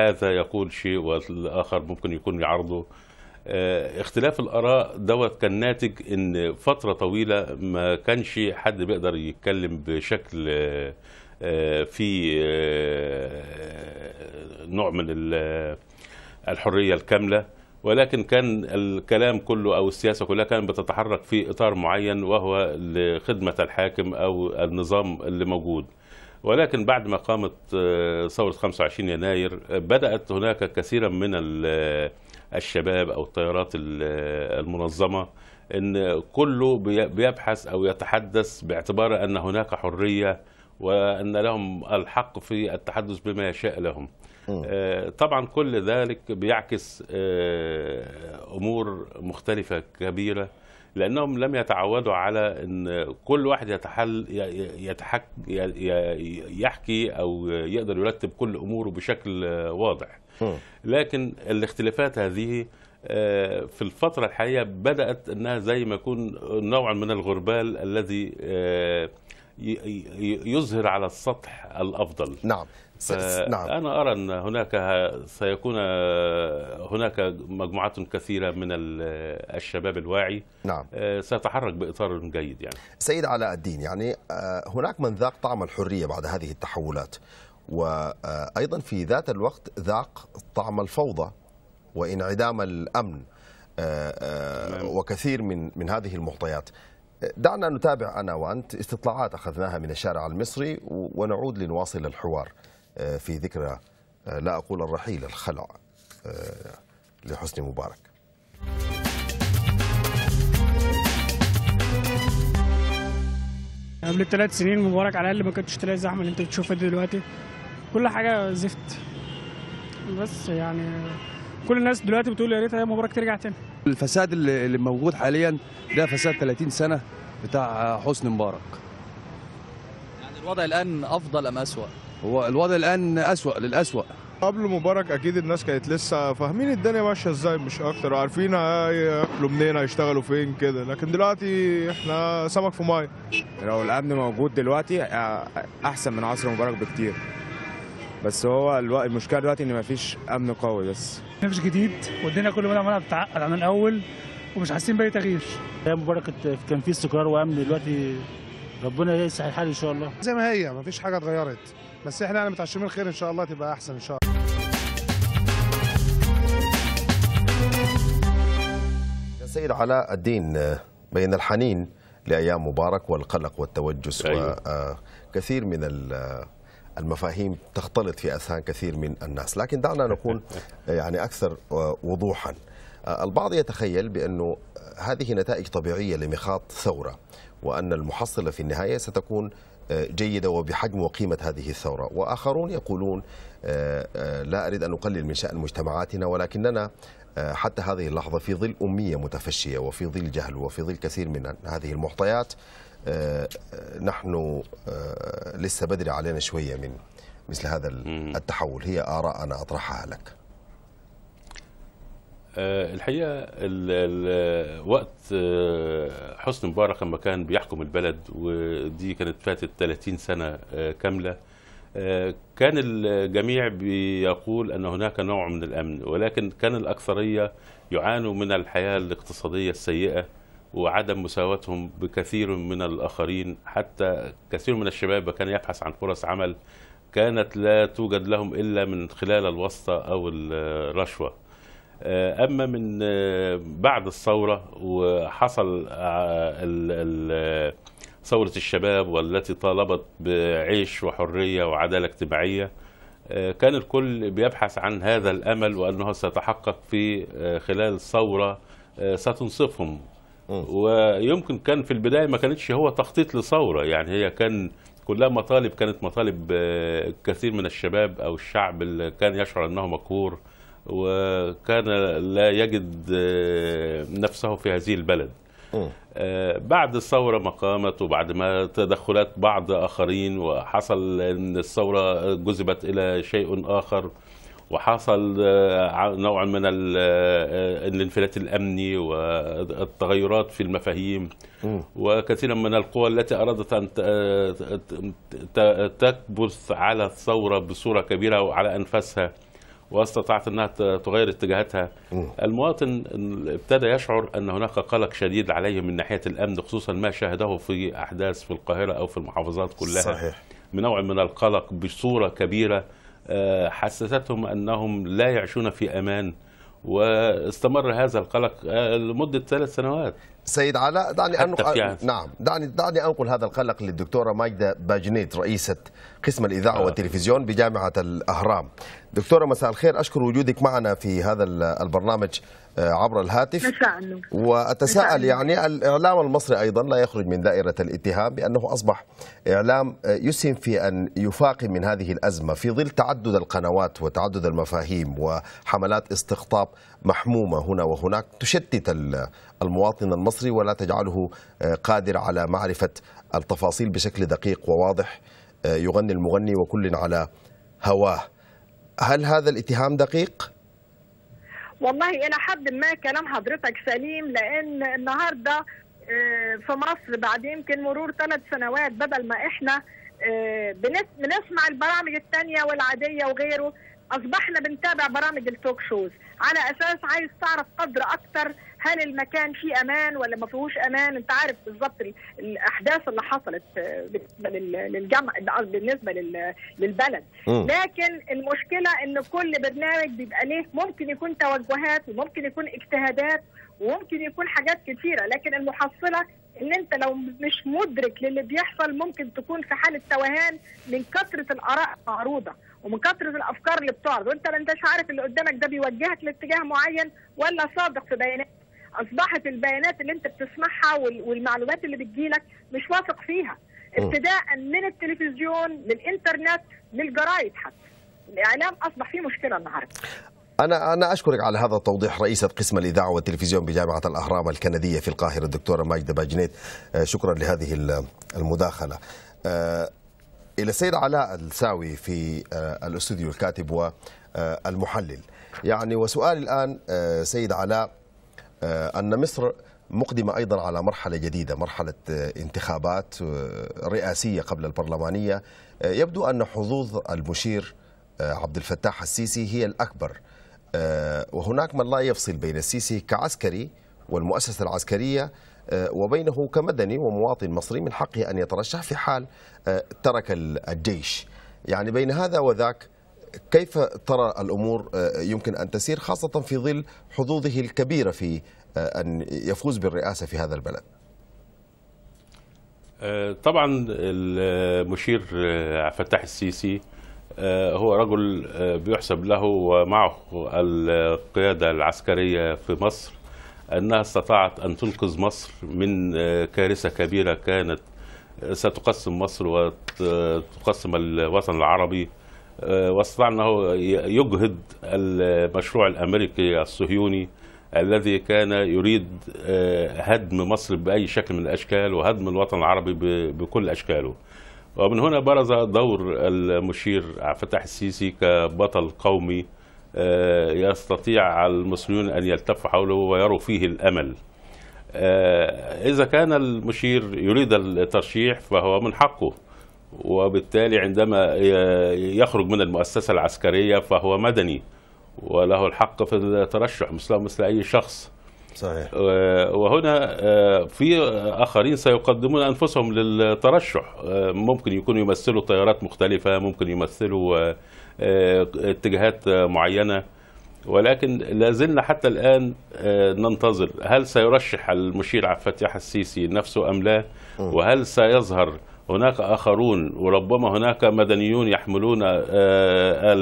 هذا يقول شيء والاخر ممكن يكون يعارضه اختلاف الاراء دوت كان ناتج ان فتره طويله ما كانش حد بيقدر يتكلم بشكل في نوع من الحريه الكامله ولكن كان الكلام كله أو السياسة كلها كانت بتتحرك في إطار معين وهو لخدمة الحاكم أو النظام اللي موجود ولكن بعد ما قامت آه، ثورة 25 يناير آه، بدأت هناك كثيرا من آه، الشباب أو التيارات المنظمة أن كله بيبحث أو يتحدث باعتبار أن هناك حرية وأن لهم الحق في التحدث بما يشاء لهم آه، طبعا كل ذلك بيعكس آه، امور مختلفه كبيره لانهم لم يتعودوا على ان كل واحد يتحل يتحك يحكي او يقدر يرتب كل اموره بشكل واضح لكن الاختلافات هذه آه، في الفترة الحالية بدأت أنها زي ما يكون نوع من الغربال الذي يظهر على السطح الأفضل نعم آه، نعم. أنا أرى أن هناك سيكون آه، هناك مجموعات كثيرة من الشباب الواعي نعم. آه، سيتحرك بإطار جيد يعني سيد علاء الدين يعني هناك من ذاق طعم الحرية بعد هذه التحولات وأيضا في ذات الوقت ذاق طعم الفوضى وانعدام الأمن وكثير من من هذه المعطيات دعنا نتابع أنا وأنت استطلاعات أخذناها من الشارع المصري ونعود لنواصل الحوار آه، في ذكرى آه، لا أقول الرحيل الخلع آه، لحسني مبارك قبل ثلاث سنين مبارك على الاقل ما كنتش تلاقي الزحمه اللي انت بتشوفها دي دلوقتي كل حاجه زفت بس يعني كل الناس دلوقتي بتقول يا ريت مبارك ترجع تاني الفساد اللي موجود حاليا ده فساد 30 سنه بتاع حسني مبارك يعني الوضع الان افضل ام اسوأ هو الوضع الان اسوا للاسوا قبل مبارك اكيد الناس كانت لسه فاهمين الدنيا ماشيه ازاي مش اكتر وعارفين هياكلوا منين هيشتغلوا فين كده لكن دلوقتي احنا سمك في ميه لو الامن موجود دلوقتي آه، احسن من عصر مبارك بكتير بس هو الوقت المشكله دلوقتي ان مفيش امن قوي بس مفيش جديد والدنيا كل مره عماله بتتعقد عن الاول ومش حاسين باي تغيير هي مبارك كان في استقرار وامن دلوقتي ربنا يسهل الحال ان شاء الله زي ما هي مفيش حاجه اتغيرت بس احنا يعني متعشمين خير ان شاء الله تبقى احسن ان شاء الله يا سيد علاء الدين بين الحنين لايام مبارك والقلق والتوجس أيوه. وكثير آه، من آه، المفاهيم تختلط في اذهان كثير من الناس لكن دعنا نكون يعني اكثر آه، وضوحا البعض يتخيل بانه هذه نتائج طبيعيه لمخاط ثوره وان المحصله في النهايه ستكون جيدة وبحجم وقيمة هذه الثورة وآخرون يقولون آه، آه، لا أريد أن أقلل من شأن مجتمعاتنا ولكننا آه، حتى هذه اللحظة في ظل أمية متفشية وفي ظل جهل وفي ظل كثير من هذه المعطيات نحن لسه بدري علينا شوية من مثل هذا التحول هي آراء أنا أطرحها لك آه، الحقيقه وقت آه، حسني مبارك لما كان بيحكم البلد ودي كانت فاتت 30 سنه آه، كامله كان الجميع بيقول ان هناك نوع من الامن ولكن كان الاكثريه يعانوا من الحياه الاقتصاديه السيئه وعدم مساواتهم بكثير من الاخرين حتى كثير من الشباب كان يبحث عن فرص عمل كانت لا توجد لهم الا من خلال الواسطه او الرشوه آه، اما من آه، بعد الثوره وحصل آه، ثوره الشباب والتي طالبت بعيش وحريه وعداله اجتماعيه كان الكل بيبحث عن هذا الامل وانه سيتحقق في خلال الثوره ستنصفهم ويمكن كان في البدايه ما كانتش هو تخطيط لثوره يعني هي كان كلها مطالب كانت مطالب كثير من الشباب او الشعب اللي كان يشعر انه مقهور وكان لا يجد آه، نفسه في هذه البلد آه، بعد الثورة ما قامت وبعد ما تدخلات بعض آخرين وحصل أن الثورة جذبت إلى شيء آخر وحصل آه، نوع من الانفلات الامني والتغيرات في المفاهيم وكثيرا من القوى التي ارادت ان تكبث على الثوره بصوره كبيره وعلى انفاسها واستطاعت انها تغير اتجاهاتها المواطن ابتدى يشعر ان هناك قلق شديد عليه من ناحيه الامن خصوصا ما شاهده في احداث في القاهره او في المحافظات كلها صحيح. من نوع من القلق بصوره كبيره آه، حسستهم انهم لا يعيشون في امان واستمر هذا القلق آه، لمده ثلاث سنوات سيد علاء دعني أنقل نعم دعني دعني انقل هذا القلق للدكتوره ماجده باجنيت رئيسه قسم الاذاعه آه. والتلفزيون بجامعه الاهرام. دكتوره مساء الخير اشكر وجودك معنا في هذا البرنامج آه، عبر الهاتف واتساءل يعني الاعلام المصري ايضا لا يخرج من دائره الاتهام بانه اصبح اعلام آه، يسهم في ان يفاقم من هذه الازمه في ظل تعدد القنوات وتعدد المفاهيم وحملات استقطاب محمومة هنا وهناك تشتت المواطن المصري ولا تجعله آه، قادر على معرفة التفاصيل بشكل دقيق وواضح آه، يغني المغني وكل على هواه هل هذا الاتهام دقيق؟ والله إلى حد ما كلام حضرتك سليم لأن النهاردة آه، في مصر بعد يمكن مرور ثلاث سنوات بدل ما احنا بنسمع البرامج الثانيه والعاديه وغيره اصبحنا بنتابع برامج التوك شوز على اساس عايز تعرف قدر اكثر هل المكان فيه امان ولا ما فيهوش امان انت عارف بالظبط الاحداث اللي حصلت آه، بالنسبه بالنسبه للبلد لكن المشكله ان كل برنامج بيبقى ليه ممكن يكون توجهات وممكن يكون اجتهادات وممكن يكون حاجات كثيره لكن المحصله ان انت لو مش مدرك للي بيحصل ممكن تكون في حاله توهان من كثره الاراء المعروضه ومن كثرة الأفكار اللي بتعرض وأنت ما أنتش عارف اللي قدامك ده بيوجهك لاتجاه معين ولا صادق في بيانات أصبحت البيانات اللي أنت بتسمعها والمعلومات اللي بتجيلك مش واثق فيها ابتداء من التلفزيون للإنترنت للجرايد حتى الإعلام أصبح فيه مشكلة النهاردة أنا أنا أشكرك على هذا التوضيح رئيسة قسم الإذاعة والتلفزيون بجامعة الأهرام الكندية في القاهرة الدكتورة ماجدة باجنيت آه، شكرا لهذه المداخلة آه، الى السيد علاء الساوي في آه، الاستوديو الكاتب والمحلل يعني وسؤال الان آه، سيد علاء آه، ان مصر مقدمة أيضا على مرحلة جديدة مرحلة انتخابات رئاسية قبل البرلمانية يبدو أن حظوظ المشير عبد الفتاح السيسي هي الأكبر وهناك من لا يفصل بين السيسي كعسكري والمؤسسة العسكرية آه، وبينه كمدني ومواطن مصري من حقه أن يترشح في حال آه، ترك الجيش يعني بين هذا وذاك كيف ترى الأمور آه، يمكن أن تسير خاصة في ظل حظوظه الكبيرة في أن يفوز بالرئاسة في هذا البلد طبعا المشير عبد الفتاح السيسي هو رجل بيحسب له ومعه القيادة العسكرية في مصر أنها استطاعت أن تنقذ مصر من آه، كارثة كبيرة كانت آه، ستقسم مصر وتقسم الوطن العربي آه، واستطاع أنه يجهد المشروع الأمريكي الصهيوني الذي كان يريد هدم مصر بأي شكل من الأشكال وهدم الوطن العربي بكل أشكاله ومن هنا برز دور المشير عبد الفتاح السيسي كبطل قومي آه، يستطيع المصريون أن يلتفوا حوله ويروا فيه الأمل آه، إذا كان المشير يريد الترشيح فهو من حقه وبالتالي عندما يخرج من المؤسسة العسكرية فهو مدني وله الحق في الترشح مثله مثل أي شخص صحيح وهنا آه، في اخرين سيقدمون انفسهم للترشح ممكن يكونوا يمثلوا تيارات مختلفه ممكن يمثلوا آه، اتجاهات معينه ولكن لا زلنا حتى الان آه، ننتظر هل سيرشح المشير عبد الفتاح السيسي نفسه ام لا وهل سيظهر هناك آخرون وربما هناك مدنيون يحملون آه،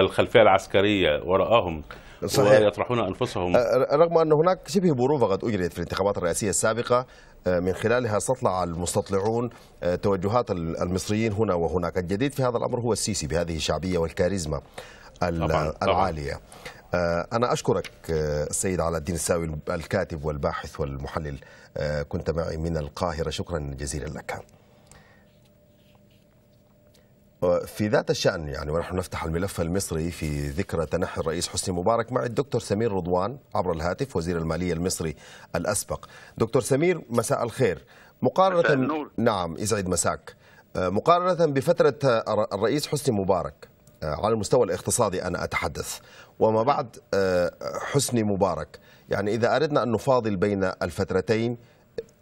الخلفية العسكرية وراءهم صحيح. ويطرحون أنفسهم أه، رغم أن هناك شبه بروفة قد أجريت في الانتخابات الرئاسية السابقة أه، من خلالها استطلع المستطلعون أه، توجهات المصريين هنا وهناك الجديد في هذا الأمر هو السيسي بهذه الشعبية والكاريزما طبعا. العالية طبعا. أنا أشكرك السيد علاء الدين الساوي الكاتب والباحث والمحلل كنت معي من القاهرة شكرا جزيلا لك في ذات الشأن يعني ونحن نفتح الملف المصري في ذكرى تنحي الرئيس حسني مبارك مع الدكتور سمير رضوان عبر الهاتف وزير المالية المصري الأسبق دكتور سمير مساء الخير مقارنة مساء النور. نعم يسعد مساك آه، مقارنة بفترة الرئيس حسني مبارك آه، على المستوى الاقتصادي أنا أتحدث وما بعد آه، حسني مبارك يعني إذا أردنا أن نفاضل بين الفترتين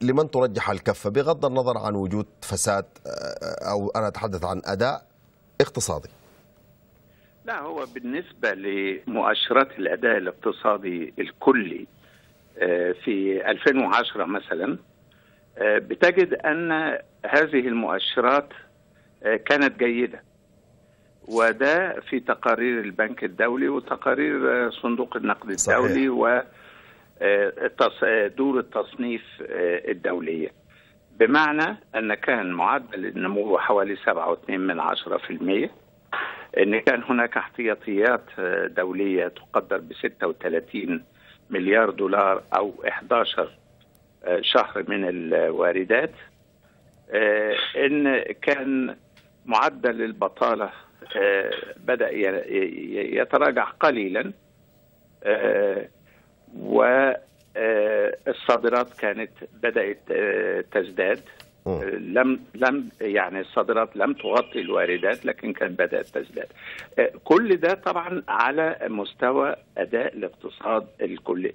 لمن ترجح الكفه بغض النظر عن وجود فساد آه، او انا اتحدث عن اداء اقتصادي لا هو بالنسبه لمؤشرات الاداء الاقتصادي الكلي آه، في 2010 مثلا آه، بتجد ان هذه المؤشرات كانت جيده وده في تقارير البنك الدولي وتقارير صندوق النقد الدولي صحيح. آه، آه، دور التصنيف آه، الدولية بمعنى أن كان معدل النمو حوالي 7.2 من عشرة في المية أن كان هناك احتياطيات دولية تقدر ب 36 مليار دولار أو 11 شهر من الواردات ان كان معدل البطاله بدا يتراجع قليلا والصادرات آه، كانت بدات آه، تزداد لم لم يعني الصادرات لم تغطي الواردات لكن كانت بدات تزداد آه، كل ده طبعا على مستوى اداء الاقتصاد الكل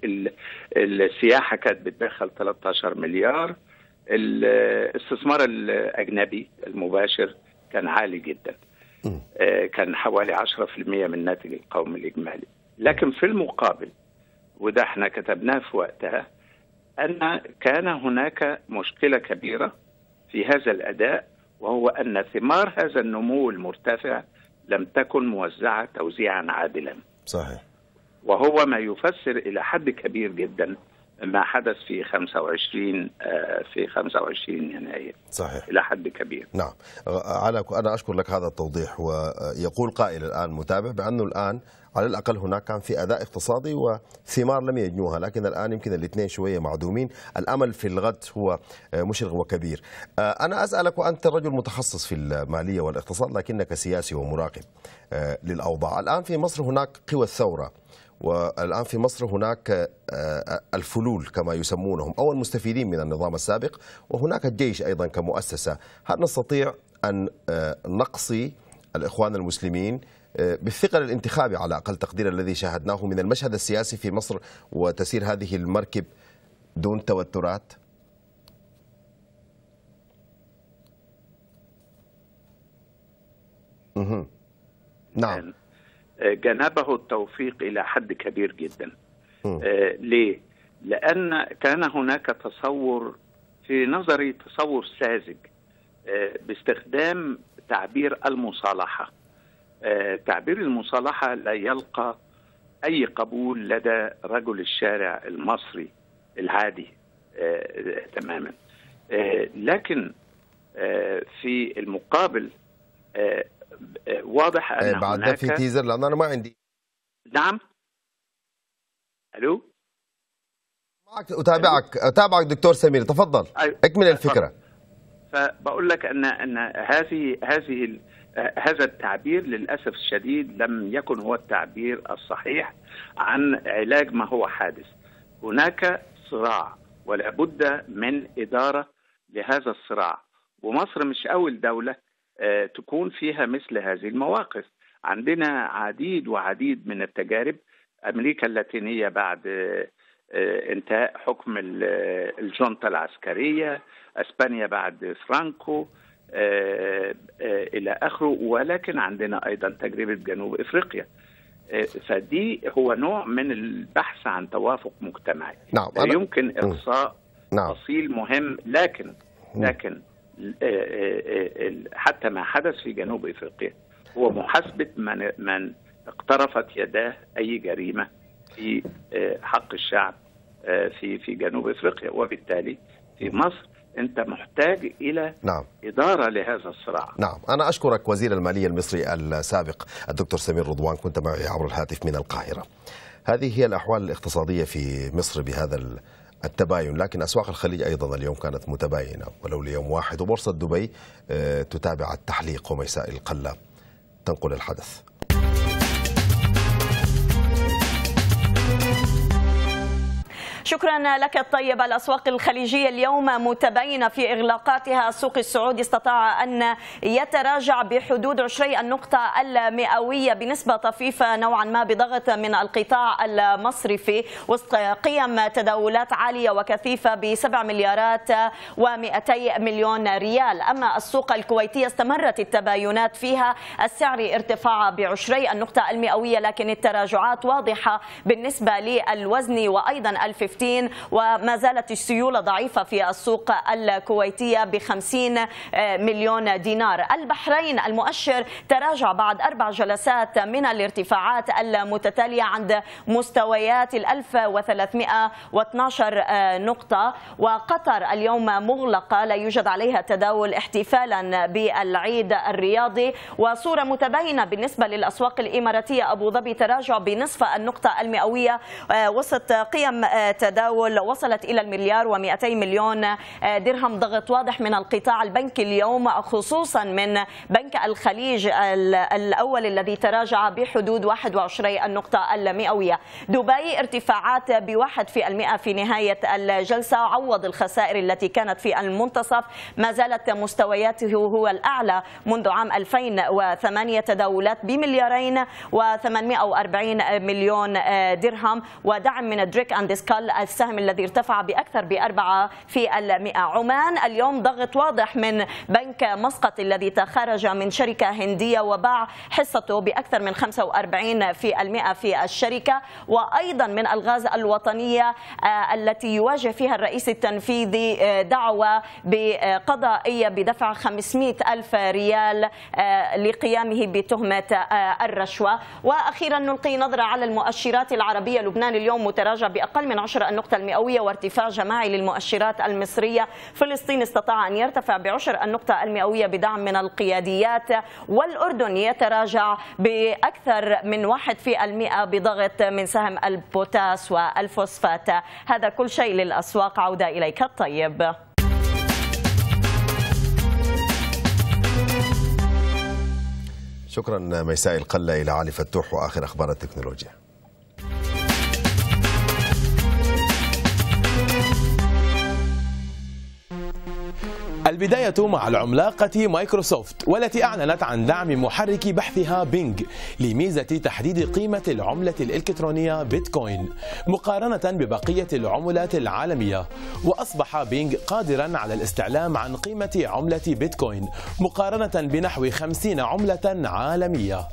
السياحه كانت بتدخل 13 مليار الاستثمار الاجنبي المباشر كان عالي جدا كان حوالي 10% من الناتج القومي الاجمالي لكن في المقابل وده احنا كتبناه في وقتها أن كان هناك مشكلة كبيرة في هذا الأداء وهو أن ثمار هذا النمو المرتفع لم تكن موزعة توزيعا عادلا صحيح وهو ما يفسر إلى حد كبير جدا ما حدث في 25 آه، في 25 يناير صحيح الى حد كبير نعم آه، على انا اشكر لك هذا التوضيح ويقول قائل الان متابع بانه الان على الاقل هناك كان في اداء اقتصادي وثمار لم يجنوها لكن الان يمكن الاثنين شويه معدومين الامل في الغد هو آه، مشرق وكبير انا اسالك وانت رجل متخصص في الماليه والاقتصاد لكنك سياسي ومراقب للاوضاع الان في مصر هناك قوى الثوره والآن في مصر هناك آه، آه، الفلول كما يسمونهم أو المستفيدين من النظام السابق وهناك الجيش أيضا كمؤسسة هل نستطيع أن آه، نقصي الإخوان المسلمين بالثقل الانتخابي على أقل تقدير الذي شاهدناه من المشهد السياسي في مصر وتسير هذه المركب دون توترات نعم جنبه التوفيق الى حد كبير جدا. آه، ليه؟ لان كان هناك تصور في نظري تصور ساذج آه، باستخدام تعبير المصالحه. آه، تعبير المصالحه لا يلقى اي قبول لدى رجل الشارع المصري العادي تماما. لكن في المقابل واضح ان إيه، بعد هناك... في تيزر لان انا ما عندي نعم الو معك اتابعك اتابعك دكتور سمير تفضل أيوه. اكمل الفكره فبقول لك ان ان هذه هذه هذا التعبير للاسف الشديد لم يكن هو التعبير الصحيح عن علاج ما هو حادث هناك صراع ولا بد من اداره لهذا الصراع ومصر مش اول دوله آه، تكون فيها مثل هذه المواقف عندنا عديد وعديد من التجارب امريكا اللاتينيه بعد آه، انتهاء حكم آه، الجنطه العسكريه اسبانيا بعد فرانكو الى اخره ولكن عندنا ايضا تجربه جنوب افريقيا فدي هو نوع من البحث عن توافق مجتمعي نعم لا يمكن اقصاء نعم. تفصيل مهم لكن لكن حتى ما حدث في جنوب افريقيا هو محاسبه من من اقترفت يداه اي جريمه في آه، حق الشعب آه، في في جنوب افريقيا وبالتالي في مصر انت محتاج الى نعم. اداره لهذا الصراع نعم انا اشكرك وزير الماليه المصري السابق الدكتور سمير رضوان كنت معي عبر الهاتف من القاهره هذه هي الاحوال الاقتصاديه في مصر بهذا التباين لكن أسواق الخليج أيضا اليوم كانت متباينة ولو ليوم واحد وبورصة دبي آه، تتابع التحليق وميساء القلة تنقل الحدث شكرا لك الطيب الأسواق الخليجية اليوم متباينة في إغلاقاتها السوق السعودي استطاع أن يتراجع بحدود 20 النقطة المئوية بنسبة طفيفة نوعا ما بضغط من القطاع المصرفي وسط قيم تداولات عالية وكثيفة ب 7 مليارات و200 مليون ريال أما السوق الكويتية استمرت التباينات فيها السعر ارتفع ب 20 النقطة المئوية لكن التراجعات واضحة بالنسبة للوزن وأيضا الففتين 60 وما زالت السيولة ضعيفة في السوق الكويتية ب 50 آه، مليون دينار البحرين المؤشر تراجع بعد أربع جلسات من الارتفاعات المتتالية عند مستويات ال 1312 آه، نقطة وقطر اليوم مغلقة لا يوجد عليها تداول احتفالا بالعيد الرياضي وصورة متباينة بالنسبة للأسواق الإماراتية أبو ظبي تراجع بنصف النقطة المئوية آه، وسط قيم التداول وصلت إلى المليار و200 مليون آه، درهم ضغط واضح من القطاع البنكي اليوم خصوصا من بنك الخليج الأول الذي تراجع بحدود 21 النقطة المئوية دبي ارتفاعات بواحد في المئة في نهاية الجلسة عوض الخسائر التي كانت في المنتصف ما زالت مستوياته هو الأعلى منذ عام 2008 تداولات بمليارين و840 مليون آه، درهم ودعم من دريك أند سكال السهم الذي ارتفع بأكثر بأربعة في المئة عمان اليوم ضغط واضح من بنك مسقط الذي تخرج من شركة هندية وباع حصته بأكثر من 45 في المئة في الشركة وأيضا من الغاز الوطنية آه، التي يواجه فيها الرئيس التنفيذي آه، دعوة قضائية بدفع 500 ألف ريال آه، لقيامه بتهمة الرشوة وأخيرا نلقي نظرة على المؤشرات العربية لبنان اليوم متراجع بأقل من 10 عشر النقطة المئوية وارتفاع جماعي للمؤشرات المصرية فلسطين استطاع أن يرتفع بعشر النقطة المئوية بدعم من القياديات والأردن يتراجع بأكثر من واحد في المئة بضغط من سهم البوتاس والفوسفات هذا كل شيء للأسواق عودة إليك الطيب شكرا ميساء القلة إلى علي فتوح وآخر أخبار التكنولوجيا البداية مع العملاقة مايكروسوفت والتي أعلنت عن دعم محرك بحثها بينج لميزة تحديد قيمة العملة الإلكترونية بيتكوين مقارنة ببقية العملات العالمية وأصبح بينج قادرا على الاستعلام عن قيمة عملة بيتكوين مقارنة بنحو 50 عملة عالمية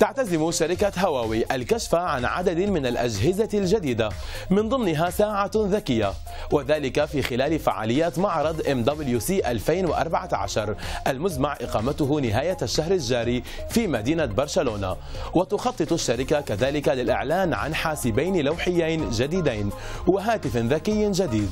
تعتزم شركة هواوي الكشف عن عدد من الأجهزة الجديدة من ضمنها ساعة ذكية وذلك في خلال فعاليات معرض MWC 2014 المزمع إقامته نهاية الشهر الجاري في مدينة برشلونة وتخطط الشركة كذلك للإعلان عن حاسبين لوحيين جديدين وهاتف ذكي جديد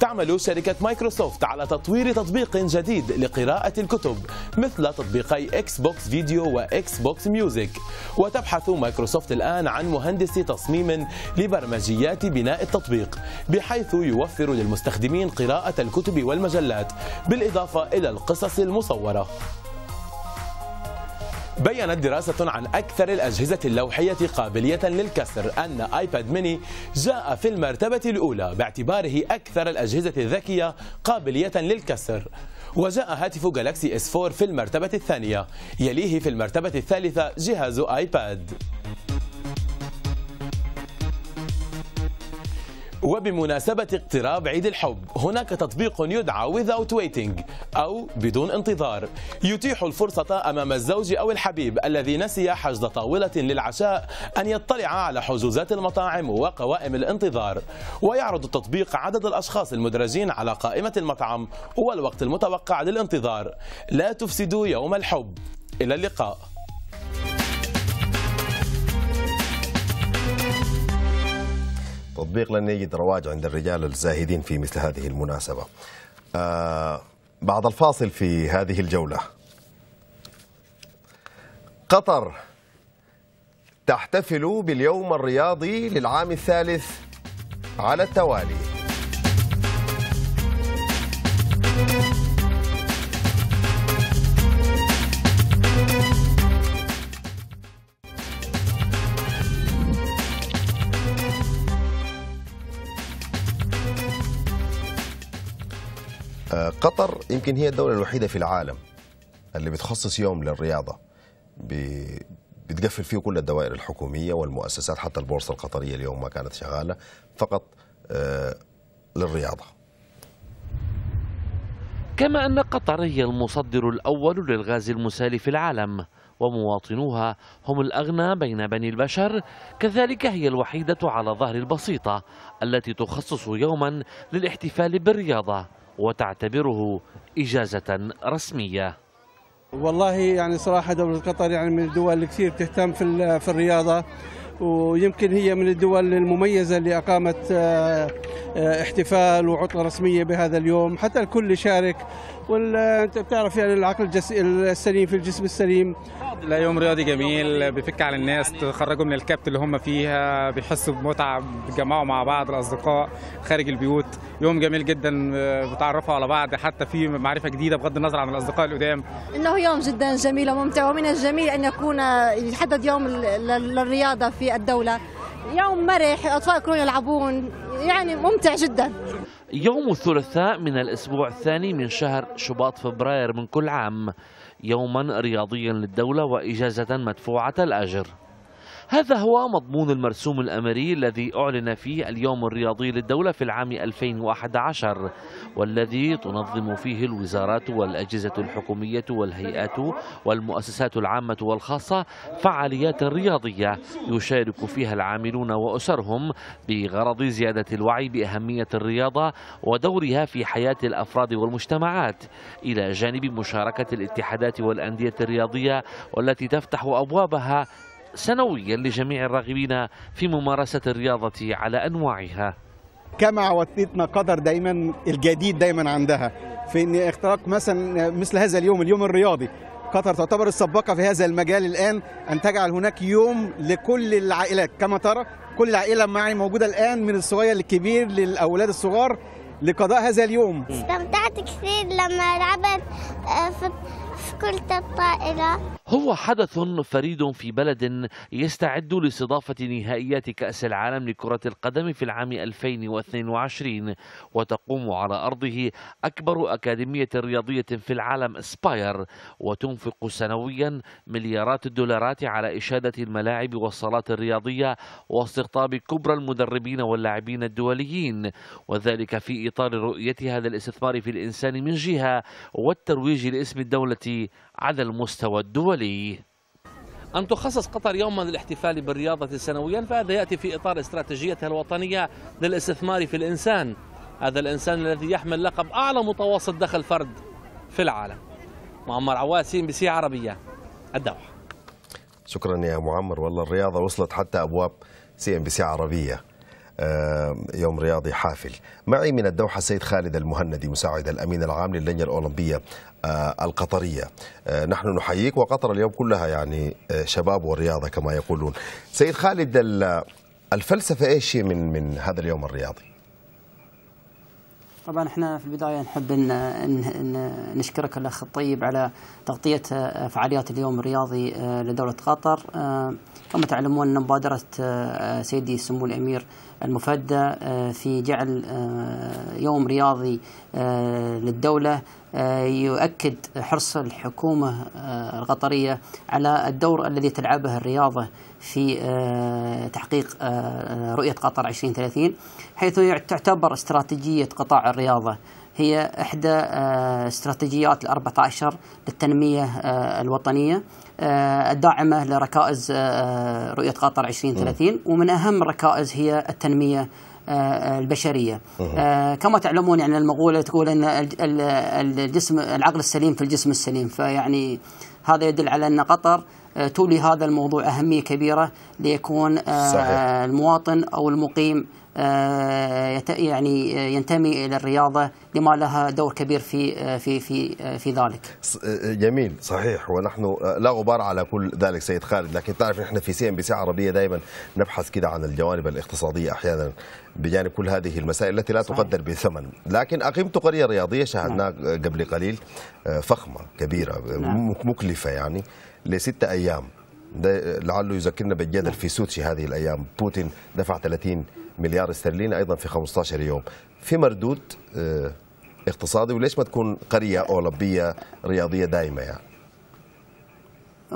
تعمل شركة مايكروسوفت على تطوير تطبيق جديد لقراءة الكتب مثل تطبيقي اكس بوكس فيديو واكس بوكس ميوزك وتبحث مايكروسوفت الآن عن مهندس تصميم لبرمجيات بناء التطبيق بحيث يوفر للمستخدمين قراءة الكتب والمجلات بالإضافة إلى القصص المصورة بيّنت دراسة عن أكثر الأجهزة اللوحية قابلية للكسر أن آيباد ميني جاء في المرتبة الأولى باعتباره أكثر الأجهزة الذكية قابلية للكسر وجاء هاتف جالاكسي S4 في المرتبة الثانية يليه في المرتبة الثالثة جهاز آيباد وبمناسبة اقتراب عيد الحب هناك تطبيق يدعى Without Waiting أو بدون انتظار يتيح الفرصة أمام الزوج أو الحبيب الذي نسي حجز طاولة للعشاء أن يطلع على حجوزات المطاعم وقوائم الانتظار ويعرض التطبيق عدد الأشخاص المدرجين على قائمة المطعم والوقت المتوقع للانتظار لا تفسدوا يوم الحب إلى اللقاء التطبيق لن يجد رواج عند الرجال الزاهدين في مثل هذه المناسبة آه بعد الفاصل في هذه الجولة قطر تحتفل باليوم الرياضي للعام الثالث على التوالي قطر يمكن هي الدولة الوحيدة في العالم اللي بتخصص يوم للرياضة بتقفل فيه كل الدوائر الحكومية والمؤسسات حتى البورصة القطرية اليوم ما كانت شغالة فقط آه، للرياضة كما أن قطر هي المصدر الأول للغاز المسال في العالم ومواطنوها هم الأغنى بين بني البشر كذلك هي الوحيدة على ظهر البسيطة التي تخصص يوما للاحتفال بالرياضة وتعتبره إجازة رسمية والله يعني صراحة دولة قطر يعني من الدول اللي كثير تهتم في في الرياضة ويمكن هي من الدول المميزة اللي أقامت آه، آه، احتفال وعطلة رسمية بهذا اليوم حتى الكل يشارك وانت بتعرف يعني العقل الجس... السليم في الجسم السليم لا يوم رياضي جميل بيفك على الناس تخرجوا من الكبت اللي هم فيها بيحسوا بمتعة بيتجمعوا مع بعض الأصدقاء خارج البيوت يوم جميل جدا آه، بتعرفوا على بعض حتى في معرفة جديدة بغض النظر عن الأصدقاء القدام إنه يوم جدا جميل وممتع ومن الجميل أن يكون يحدد يوم للرياضة في الدولة يوم مرح الاطفال يكونوا يلعبون يعني ممتع جدا يوم الثلاثاء من الاسبوع الثاني من شهر شباط فبراير من كل عام يوما رياضيا للدوله واجازه مدفوعه الاجر هذا هو مضمون المرسوم الأمري الذي أعلن فيه اليوم الرياضي للدولة في العام 2011 والذي تنظم فيه الوزارات والأجهزة الحكومية والهيئات والمؤسسات العامة والخاصة فعاليات رياضية يشارك فيها العاملون وأسرهم بغرض زيادة الوعي بأهمية الرياضة ودورها في حياة الأفراد والمجتمعات إلى جانب مشاركة الاتحادات والأندية الرياضية والتي تفتح أبوابها سنويا لجميع الراغبين في ممارسة الرياضة على أنواعها كما عودتنا قدر دايما الجديد دايما عندها في ان اختراق مثلا مثل هذا اليوم اليوم الرياضي قطر تعتبر السباقة في هذا المجال الآن أن تجعل هناك يوم لكل العائلات كما ترى كل العائلة معي موجودة الآن من الصغير للكبير للأولاد الصغار لقضاء هذا اليوم استمتعت كثير لما لعبت آه، في كرة الطائرة هو حدث فريد في بلد يستعد لاستضافة نهائيات كأس العالم لكرة القدم في العام 2022 وتقوم على أرضه أكبر أكاديمية رياضية في العالم سباير وتنفق سنويا مليارات الدولارات على إشادة الملاعب والصالات الرياضية واستقطاب كبرى المدربين واللاعبين الدوليين وذلك في إطار رؤيتها للاستثمار في الإنسان من جهة والترويج لاسم الدولة على المستوى الدولي أن تخصص قطر يوما للاحتفال بالرياضة سنويا فهذا يأتي في إطار استراتيجيتها الوطنية للاستثمار في الإنسان هذا الإنسان الذي يحمل لقب أعلى متوسط دخل فرد في العالم معمر عواسي بي سي عربية الدوحة شكرا يا معمر والله الرياضة وصلت حتى أبواب سي ام بي سي عربية آه، يوم رياضي حافل معي من الدوحة سيد خالد المهندي مساعد الأمين العام للجنة الأولمبية آه، القطرية آه، نحن نحييك وقطر اليوم كلها يعني شباب ورياضة كما يقولون سيد خالد الفلسفة إيش من, من هذا اليوم الرياضي طبعا احنا في البدايه نحب ان, إن نشكرك الاخ الطيب على تغطيه فعاليات اليوم الرياضي لدوله قطر كما تعلمون ان مبادره سيدي سمو الامير المفدى آه، في جعل آه، يوم رياضي آه، للدولة يؤكد حرص الحكومة القطرية على الدور الذي تلعبه الرياضة في آه، تحقيق آه، آه، رؤية قطر 2030 حيث تعتبر استراتيجية قطاع الرياضة هي إحدى استراتيجيات الأربعة عشر للتنمية الوطنية الداعمة لركائز رؤية قطر 2030 ومن أهم الركائز هي التنمية البشريه كما تعلمون يعني المقوله تقول ان الجسم العقل السليم في الجسم السليم فيعني في هذا يدل على أن قطر آه، تولي هذا الموضوع أهمية كبيرة ليكون آه، صحيح. المواطن أو المقيم آه، يعني آه، ينتمي الى الرياضه لما لها دور كبير في آه، في في في ذلك. جميل صحيح ونحن لا غبار على كل ذلك سيد خالد لكن تعرف نحن في سي ام بي سي عربيه دائما نبحث كده عن الجوانب الاقتصاديه احيانا بجانب كل هذه المسائل التي لا صحيح. تقدر بثمن لكن اقيمت قريه رياضيه شاهدناها نعم. قبل قليل فخمه كبيره نعم. مكلفه يعني لستة ايام ده لعله يذكرنا بالجدل نعم. في سوتشي هذه الايام بوتين دفع 30 مليار استرليني ايضا في 15 يوم في مردود آه، اقتصادي وليش ما تكون قريه اولمبيه رياضيه دائمه يعني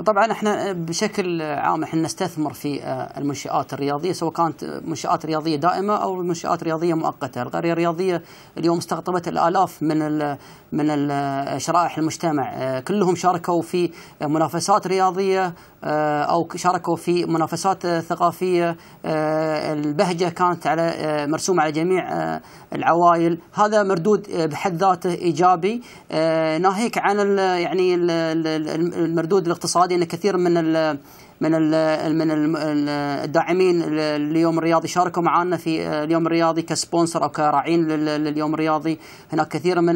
طبعا احنا بشكل عام احنا نستثمر في آه، المنشآت الرياضية سواء كانت منشآت رياضية دائمة أو منشآت رياضية مؤقتة، القرية الرياضية اليوم استقطبت الآلاف من من ال آه، شرائح المجتمع آه، كلهم شاركوا في منافسات رياضية أو شاركوا في منافسات ثقافية البهجة كانت على مرسومة على جميع العوائل هذا مردود بحد ذاته إيجابي ناهيك عن يعني المردود الاقتصادي الرياضي ان كثير من الـ من الـ من الـ الداعمين اليوم الرياضي شاركوا معنا في آه، اليوم الرياضي كسبونسر او كراعين لليوم الرياضي هناك كثير من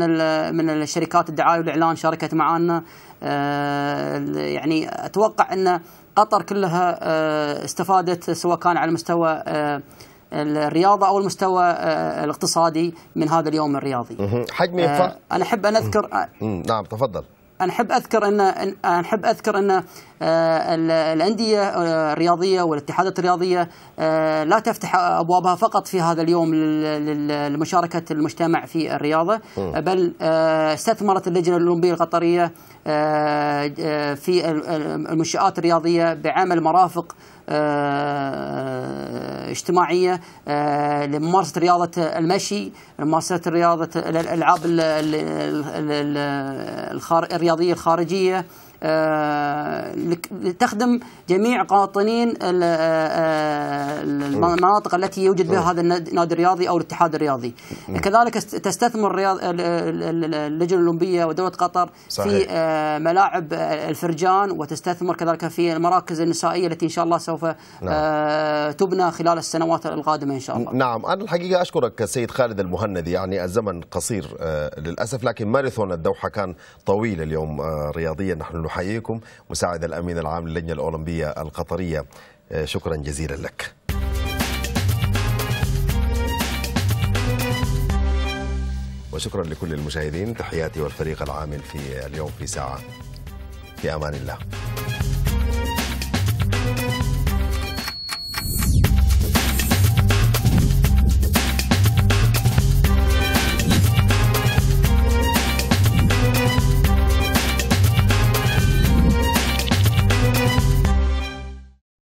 من الشركات الدعايه والاعلان شاركت معنا آه، يعني اتوقع ان قطر كلها آه، استفادت سواء كان على المستوى الرياضه او المستوى الاقتصادي من هذا اليوم الرياضي. حجم ينفع؟ انا احب ان اذكر نعم تفضل. انا احب اذكر ان انا احب اذكر ان آه، الانديه آه، الرياضيه والاتحادات الرياضيه آه، لا تفتح ابوابها فقط في هذا اليوم لمشاركه المجتمع في الرياضه بل استثمرت اللجنه الاولمبيه القطريه في المنشات الرياضيه بعمل مرافق آه، اجتماعيه آه، لممارسه رياضه المشي ممارسه رياضه الالعاب الرياضيه الخارجيه آه، لتخدم جميع قاطنين آه، آه، المناطق التي يوجد بها هذا النادي الرياضي او الاتحاد الرياضي كذلك تستثمر اللجنه الاولمبيه ودوله قطر في ملاعب الفرجان وتستثمر كذلك في المراكز النسائيه التي ان شاء الله سوف نعم. تبنى خلال السنوات القادمه ان شاء الله نعم انا الحقيقه اشكرك سيد خالد المهندي يعني الزمن قصير للاسف لكن ماراثون الدوحه كان طويل اليوم رياضيا نحن نحييكم مساعد الأمين العام للجنة الأولمبية القطرية آه، شكرا جزيلا لك وشكرا لكل المشاهدين تحياتي والفريق العامل في اليوم في ساعة في أمان الله